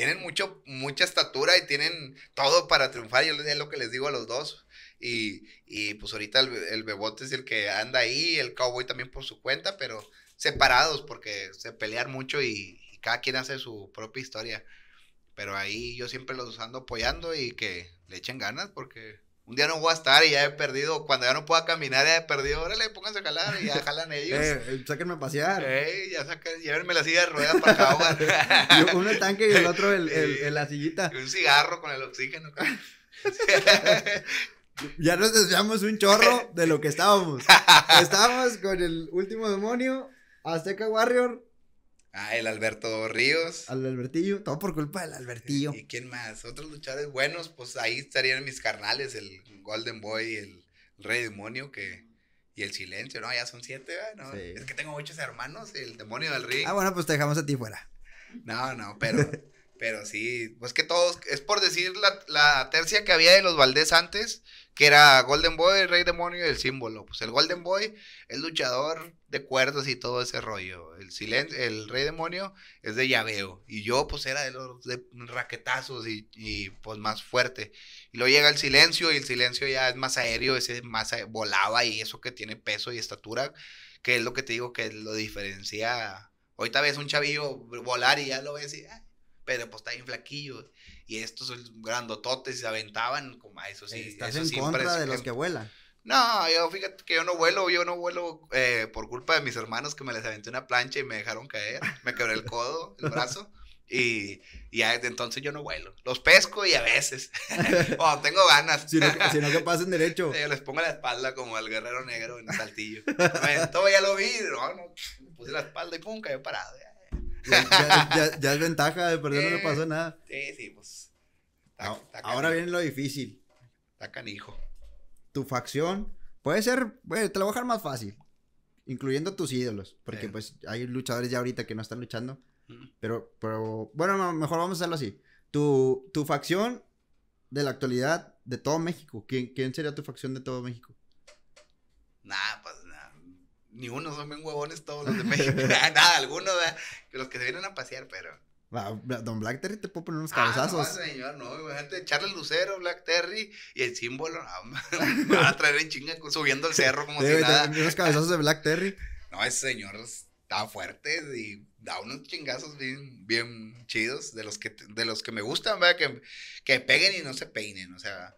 Speaker 1: tienen mucho, mucha estatura y tienen todo para triunfar. Yo es lo que les digo a los dos. Y, y pues ahorita el, el, Bebote es el que anda ahí, el Cowboy también por su cuenta, pero separados porque se pelean mucho y, y cada quien hace su propia historia. Pero ahí yo siempre los ando apoyando y que le echen ganas porque un día no voy a estar y ya he perdido, cuando ya no pueda caminar, ya he perdido, órale, pónganse a jalar y ya jalan ellos. Eh, eh, sáquenme a pasear. Ey, ya sacan, llévenme la silla de ruedas para acá, Uno el tanque y el otro el, la sillita. Y un cigarro con el oxígeno.
Speaker 2: ya nos desviamos un chorro de lo que estábamos. Estábamos con el último demonio, Azteca Warrior,
Speaker 1: Ah, el Alberto Ríos.
Speaker 2: Al Albertillo, todo por culpa del Albertillo. ¿Y
Speaker 1: quién más? Otros luchadores buenos, pues ahí estarían mis carnales, el Golden Boy, y el Rey Demonio, que... Y el silencio, ¿no? Ya son siete, ¿no? Es que tengo muchos hermanos, el demonio del ring. Ah,
Speaker 2: bueno, pues te dejamos a ti fuera.
Speaker 1: No, no, pero pero sí, pues que todos, es por decir la, la, tercia que había de los Valdés antes, que era Golden Boy, el Rey Demonio y el símbolo. Pues el Golden Boy el luchador de cuerdas y todo ese rollo. El, silencio, el Rey Demonio es de llaveo. Y yo pues era de los raquetazos y, pues más fuerte. Y luego llega el silencio y el silencio ya es más aéreo, ese más volaba y eso que tiene peso y estatura, que es lo que te digo que lo diferencia. Ahorita ves un chavillo volar y ya lo ves y... Ah, pero pues está bien flaquillo. Y estos grandototes se aventaban, como a eso sí. Eh, estás en contra de los que vuelan. No, yo fíjate que yo no vuelo, yo no vuelo eh, por culpa de mis hermanos que me les aventé una plancha y me dejaron caer, me quebré el codo, el brazo. Y, y, ya desde entonces yo no vuelo. Los pesco y a veces. o tengo ganas. Si no, que
Speaker 2: pasen derecho. Yo
Speaker 1: eh, les pongo la espalda como al guerrero negro en el saltillo. Todo ya lo vi. me puse la espalda y pum, cayó parado. Ya. Ya,
Speaker 2: es ventaja, de perder no le pasó nada.
Speaker 1: Sí, sí, pues. Ahora viene lo
Speaker 2: difícil. Está Tu facción puede ser, bueno, te lo voy a dejar más fácil, incluyendo tus ídolos, porque pues hay luchadores ya ahorita que no están luchando, pero, pero bueno, mejor vamos a hacerlo así. Tu, tu facción de la actualidad de todo México, ¿quién, quién sería tu facción de todo México?
Speaker 1: Nada, pues ni uno, son bien huevones todos los de México. Nada, algunos, ¿verdad? los que se vienen a pasear, pero.
Speaker 2: don Black Terry te puede poner unos ah, cabezazos. Ah, no,
Speaker 1: señor, no, gente, Charles Lucero, Black Terry y el símbolo, no, me va a traer en chinga subiendo el cerro como si nada.
Speaker 2: Unos cabezazos de Black Terry.
Speaker 1: No, ese señor está fuerte y da unos chingazos bien, bien chidos de los que, de los que me gustan, ¿verdad? Que, que peguen y no se peinen, o sea,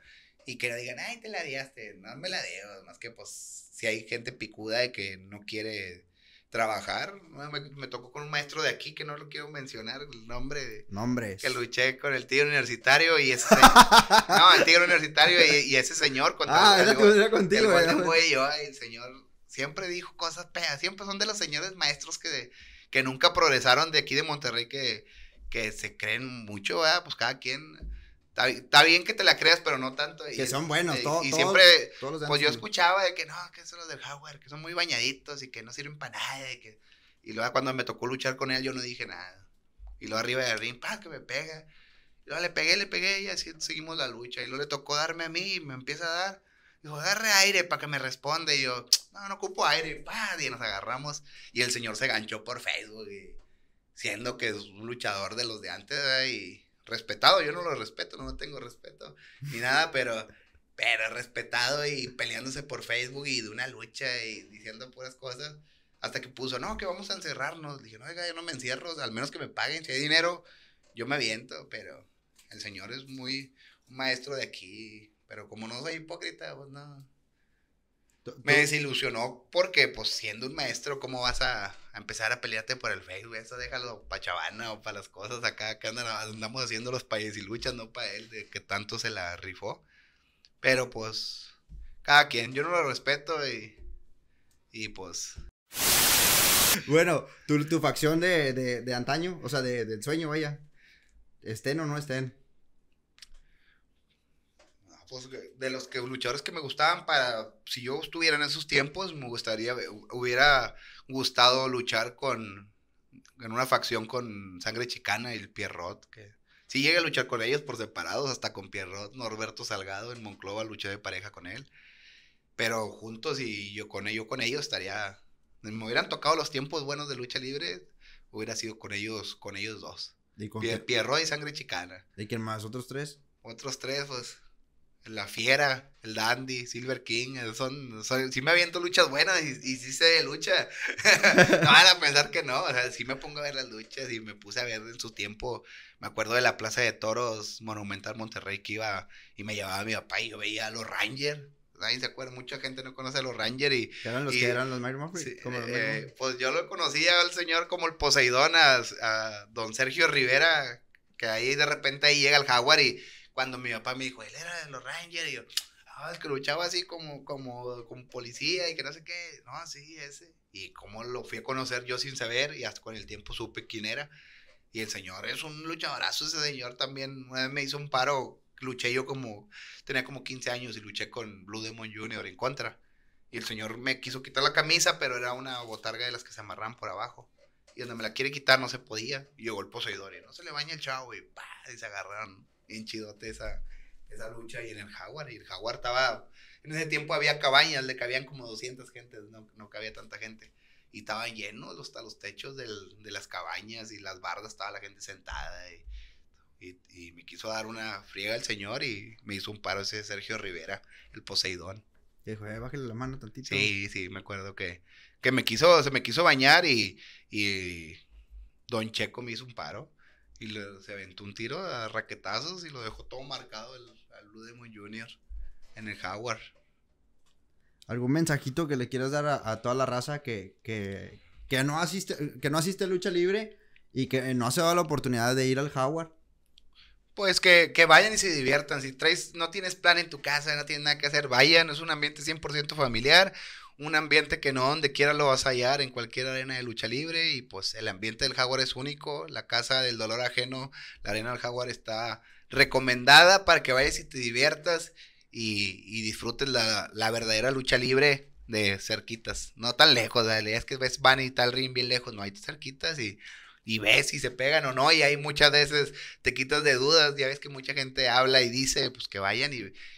Speaker 1: y que no digan, ay, te la diaste, no me la dio. más que pues si hay gente picuda de que no quiere trabajar, me, tocó con un maestro de aquí que no lo quiero mencionar, el nombre, nombre que luché con el tío universitario y ese no, el tío universitario y, y ese señor ah, era, contigo, el, yo, el señor siempre dijo cosas peas, siempre son de los señores maestros que, que nunca progresaron de aquí de Monterrey que, que se creen mucho, pues cada quien está, bien que te la creas, pero no tanto. Y que son buenos, todos. Y siempre, pues yo escuchaba de que no, que son los del hardware, que son muy bañaditos y que no sirven para nada. Y, que... y luego cuando me tocó luchar con él, yo no dije nada. Y luego arriba de ring, pa, que me pega. Y luego le pegué, le pegué y así seguimos la lucha. Y luego le tocó darme a mí y me empieza a dar. Dijo, agarre aire para que me responde. Y yo, no, no ocupo aire. Pa, y nos agarramos. Y el señor se ganchó por Facebook. siendo que es un luchador de los de antes. Y respetado, yo no lo respeto, no tengo respeto ni nada, pero, pero respetado y peleándose por Facebook y de una lucha y diciendo puras cosas, hasta que puso, no, que vamos a encerrarnos. dije, no, oiga, yo no me encierro, al menos que me paguen, si hay dinero, yo me aviento, pero el señor es muy maestro de aquí, pero como no soy hipócrita, pues no. Me desilusionó porque, pues, siendo un maestro, ¿cómo vas a, empezar a pelearte por el Facebook? Eso déjalo para Chavana o para las cosas acá que andamos haciendo los países y luchas, no para él, de que tanto se la rifó. Pero, pues, cada quien. Yo no lo respeto y, y pues...
Speaker 2: Bueno, tu, tu facción de, de, de antaño, o sea, del sueño, vaya. Estén o no estén.
Speaker 1: Pues, de los que, luchadores que me gustaban para, si yo estuviera en esos tiempos, me gustaría, eh, hubiera gustado luchar con, en una facción con Sangre Chicana y el Pierrot, que sí llegué a luchar con ellos por separados, hasta con Pierrot, Norberto Salgado en Monclova luché de pareja con él, pero juntos y yo con ellos, estaría, me hubieran tocado los tiempos buenos de lucha libre, hubiera sido con ellos, con ellos dos. ¿Y Pierrot y Sangre Chicana.
Speaker 2: ¿Y quién más? ¿Otros tres?
Speaker 1: Otros tres, pues. La Fiera, el Dandy, Silver King, son, son sí me aviento luchas buenas y, sí sé lucha. no van a pensar que no, o sea, sí me pongo a ver las luchas y me puse a ver en su tiempo, me acuerdo de la Plaza de Toros Monumental Monterrey que iba y me llevaba a mi papá y yo veía a los Rangers. Nadie se acuerda, mucha gente no conoce a los Rangers y... ¿Eran los que eran los Mike eh, pues yo lo conocía al señor como el Poseidón, a, don Sergio Rivera, que ahí de repente ahí llega el Jaguar y cuando mi papá me dijo, él era de los Rangers, y yo, ah, es que luchaba así como, como, como policía y que no sé qué. No, sí, ese. Y cómo lo fui a conocer yo sin saber, y hasta con el tiempo supe quién era. Y el señor es un luchadorazo, ese señor también. me hizo un paro, luché yo como, tenía como 15 años y luché con Blue Demon Jr. en contra. Y el señor me quiso quitar la camisa, pero era una botarga de las que se amarran por abajo. Y donde me la quiere quitar no se podía. Y yo golpeo a y no se le baña el chavo y, pa, y se agarraron en chidote esa, esa lucha y en el Jaguar. Y el Jaguar estaba, en ese tiempo había cabañas, le cabían como 200 gentes, no, no cabía tanta gente. Y estaban llenos hasta los techos del, de las cabañas y las bardas, estaba la gente sentada. Y, y, me quiso dar una friega el señor y me hizo un paro ese Sergio Rivera, el Poseidón.
Speaker 2: Dijo, eh, bájale la mano tantito. Sí,
Speaker 1: sí, me acuerdo que, que me quiso, se me quiso bañar y, y Don Checo me hizo un paro. Y se aventó un tiro a raquetazos y lo dejó todo marcado el, al Blue Jr. en el Jaguar.
Speaker 2: ¿Algún mensajito que le quieras dar a, toda la raza que, no asiste, que no asiste a lucha libre y que no se da la oportunidad de ir al Jaguar?
Speaker 1: Pues que, vayan y se diviertan. Si no tienes plan en tu casa, no tienes nada que hacer, vayan. Es un ambiente 100% familiar un ambiente que no donde quiera lo vas a hallar en cualquier arena de lucha libre y pues el ambiente del jaguar es único, la casa del dolor ajeno, la arena del jaguar está recomendada para que vayas y te diviertas y, disfrutes la, verdadera lucha libre de cerquitas, no tan lejos, la es que ves van y tal rim bien lejos, no hay cerquitas y y ves si se pegan o no, y hay muchas veces te quitas de dudas, ya ves que mucha gente habla y dice, pues que vayan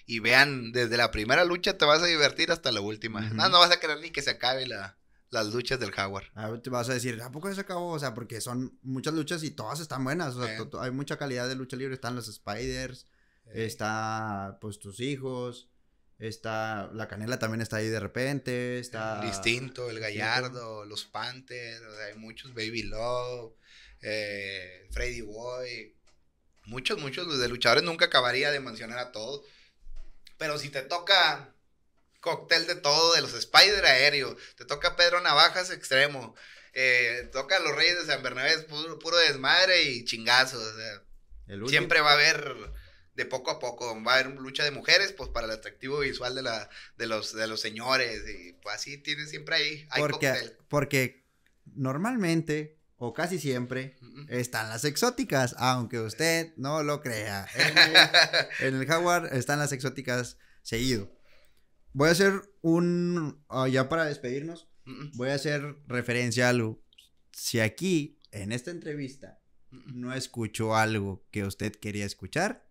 Speaker 1: y, vean, desde la primera lucha te vas a divertir hasta la última. No, no vas a querer ni que se acabe la, las luchas del Jaguar.
Speaker 2: A ver, te vas a decir, ¿a poco se acabó? O sea, porque son muchas luchas y todas están buenas, o sea, hay mucha calidad de lucha libre, están los Spiders, está pues tus hijos. Está, la canela también está ahí de repente, está... distinto, el gallardo,
Speaker 1: los Panthers, hay muchos, Baby Love, eh, Freddy Boy, muchos, muchos de luchadores, nunca acabaría de mencionar a todos, pero si te toca cóctel de todo, de los Spider aéreos, te toca Pedro Navajas extremo, eh, toca los Reyes de San Bernabé, puro, puro desmadre y chingazos, siempre va a haber de poco a poco. Va a haber lucha de mujeres, pues para el atractivo visual de, la, de, los, de los señores. Y pues así tienen siempre ahí. porque,
Speaker 2: porque normalmente o casi siempre están las exóticas, aunque usted no lo crea. En el, Jaguar están las exóticas seguido. Voy a hacer un, ah, ya para despedirnos, voy a hacer referencia a algo. Si aquí, en esta entrevista, no escuchó algo que usted quería escuchar,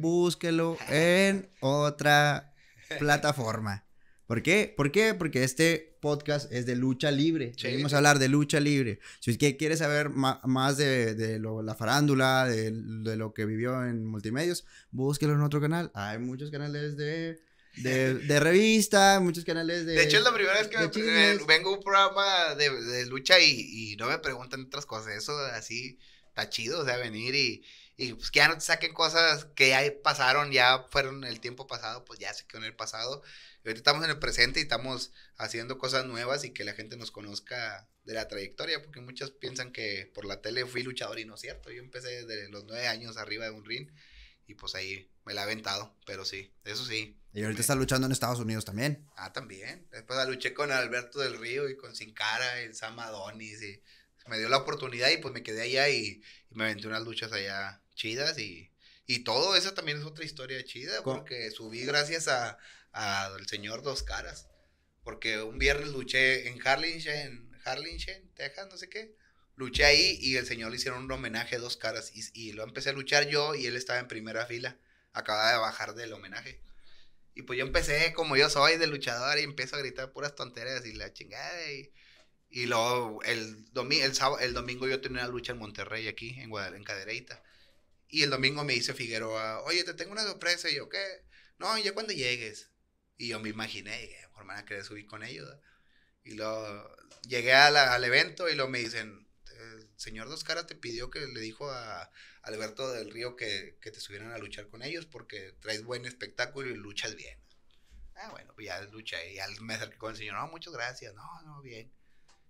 Speaker 2: Búsquelo en otra plataforma. ¿Por qué? ¿Por qué? Porque este podcast es de lucha libre. Sí. a hablar de lucha libre. Si es que quieres saber más de, la farándula, de, lo que vivió en multimedios, búsquelo en otro canal. Hay muchos canales de, de, revista, muchos canales de... De hecho, es la primera vez que eh,
Speaker 1: vengo a un programa de, lucha y, y no me preguntan otras cosas. Eso así está chido, o sea, venir y y pues que ya no te saquen cosas que ya pasaron, ya fueron el tiempo pasado, pues ya se quedó en el pasado. Y ahorita estamos en el presente y estamos haciendo cosas nuevas y que la gente nos conozca de la trayectoria, porque muchas piensan que por la tele fui luchador y no es cierto. Yo empecé desde los nueve años arriba de un ring y pues ahí me la he aventado, pero sí, eso sí.
Speaker 2: Y ahorita estás está luchando en Estados Unidos también.
Speaker 1: Ah, también. Después la ah, luché con Alberto del Río y con Sin Cara en Sam Adonis y me dio la oportunidad y pues me quedé allá y, y me aventé unas luchas allá chidas y, y todo, eso también es otra historia chida, porque subí gracias a, a, al señor Dos Caras, porque un viernes luché en Harlingen, Harlingen, Texas, no sé qué, luché ahí y el señor le hicieron un homenaje a Dos Caras y, y lo empecé a luchar yo y él estaba en primera fila, acababa de bajar del homenaje. Y pues yo empecé como yo soy de luchador y empiezo a gritar puras tonterías y la chingada. Y, y luego el, domi el, el domingo yo tenía una lucha en Monterrey aquí, en, Guadal en y el domingo me dice Figueroa, oye, te tengo una sorpresa. Y yo, ¿qué? No, ya cuando llegues. Y yo me imaginé, hermana por me subir con ellos. Y lo llegué al evento y lo me dicen, el señor Dos Caras te pidió que le dijo a Alberto del Río que, que, te subieran a luchar con ellos porque traes buen espectáculo y luchas bien. Ah, bueno, pues ya luché. Y al me acerqué con el señor, no, muchas gracias. No, no, bien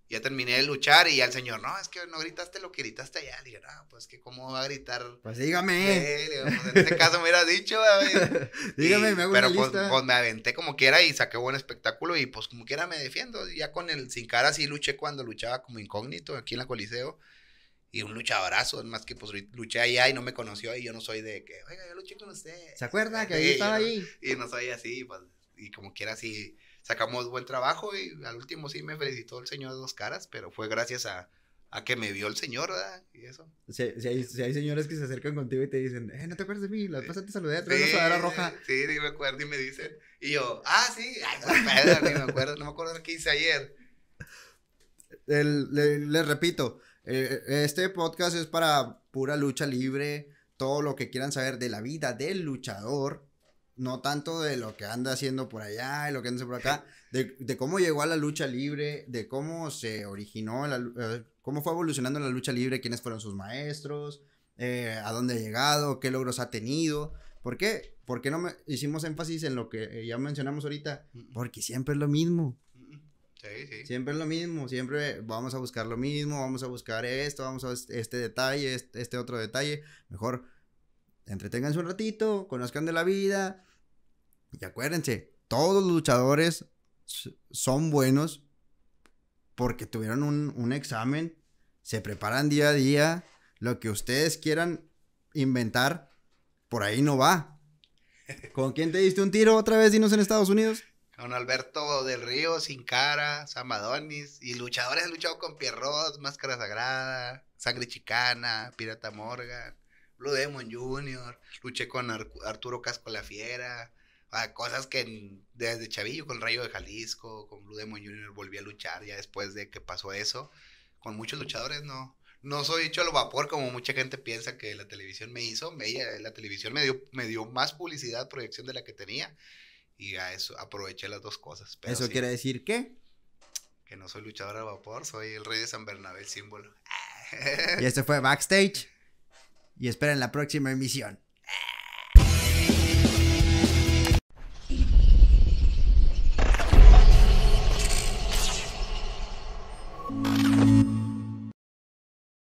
Speaker 1: ya terminé de luchar y ya el señor, no, es que no gritaste lo que gritaste allá. Le dije, no, pues que cómo va a gritar. Pues dígame. Pues, en este caso me hubieras dicho. dígame, me hago Pero pues, pues, me aventé como quiera y saqué buen espectáculo y pues como quiera me defiendo. Ya con el sin cara sí luché cuando luchaba como incógnito aquí en la Coliseo. Y un luchadorazo, más que pues luché allá y no me conoció y yo no soy de que, oiga, yo luché con usted.
Speaker 2: ¿Se acuerda que ahí estaba ahí?
Speaker 1: Y no soy así, pues, y como quiera así sacamos buen trabajo y al último sí me felicitó el señor de dos caras, pero fue gracias a, a que me vio el señor, ¿verdad? Y eso.
Speaker 2: Si, hay, señores que se acercan contigo y te dicen, eh, no te acuerdas de mí, la pasada te saludé, te sí, roja.
Speaker 1: Sí, sí, me acuerdo y me dicen. Y yo, ah, sí, ay, ah, no, me acuerdo, no me acuerdo que hice ayer.
Speaker 2: le, les repito, eh, este podcast es para pura lucha libre, todo lo que quieran saber de la vida del luchador no tanto de lo que anda haciendo por allá y lo que anda por acá, de, de, cómo llegó a la lucha libre, de cómo se originó, la, eh, cómo fue evolucionando la lucha libre, quiénes fueron sus maestros, eh, a dónde ha llegado, qué logros ha tenido. ¿Por qué? ¿Por qué no hicimos énfasis en lo que ya mencionamos ahorita? Porque siempre es lo mismo. Sí, sí. Siempre es lo mismo, siempre vamos a buscar lo mismo, vamos a buscar esto, vamos a este detalle, este, este, otro detalle. Mejor entreténganse un ratito, conozcan de la vida, y acuérdense, todos los luchadores son buenos porque tuvieron un, examen, se preparan día a día, lo que ustedes quieran inventar, por ahí no va. ¿Con quién te diste un tiro otra vez, dinos en Estados Unidos?
Speaker 1: Con Alberto del Río, Sin Cara, Samadonis, y luchadores han luchado con Pierrot, Máscara Sagrada, Sangre Chicana, Pirata Morgan, Blue Demon Jr., luché con Arturo Casco La Fiera, cosas que desde chavillo con Rayo de Jalisco, con Blue Demon Junior volví a luchar ya después de que pasó eso. Con muchos luchadores no no soy hecho a vapor como mucha gente piensa que la televisión me hizo. Me, la televisión me dio, me dio más publicidad, proyección de la que tenía. Y a eso aproveché las dos cosas. ¿Eso quiere
Speaker 2: decir qué?
Speaker 1: Que no soy luchador a vapor, soy el rey de San Bernabé, el símbolo. y este
Speaker 2: fue Backstage. Y esperen la próxima emisión.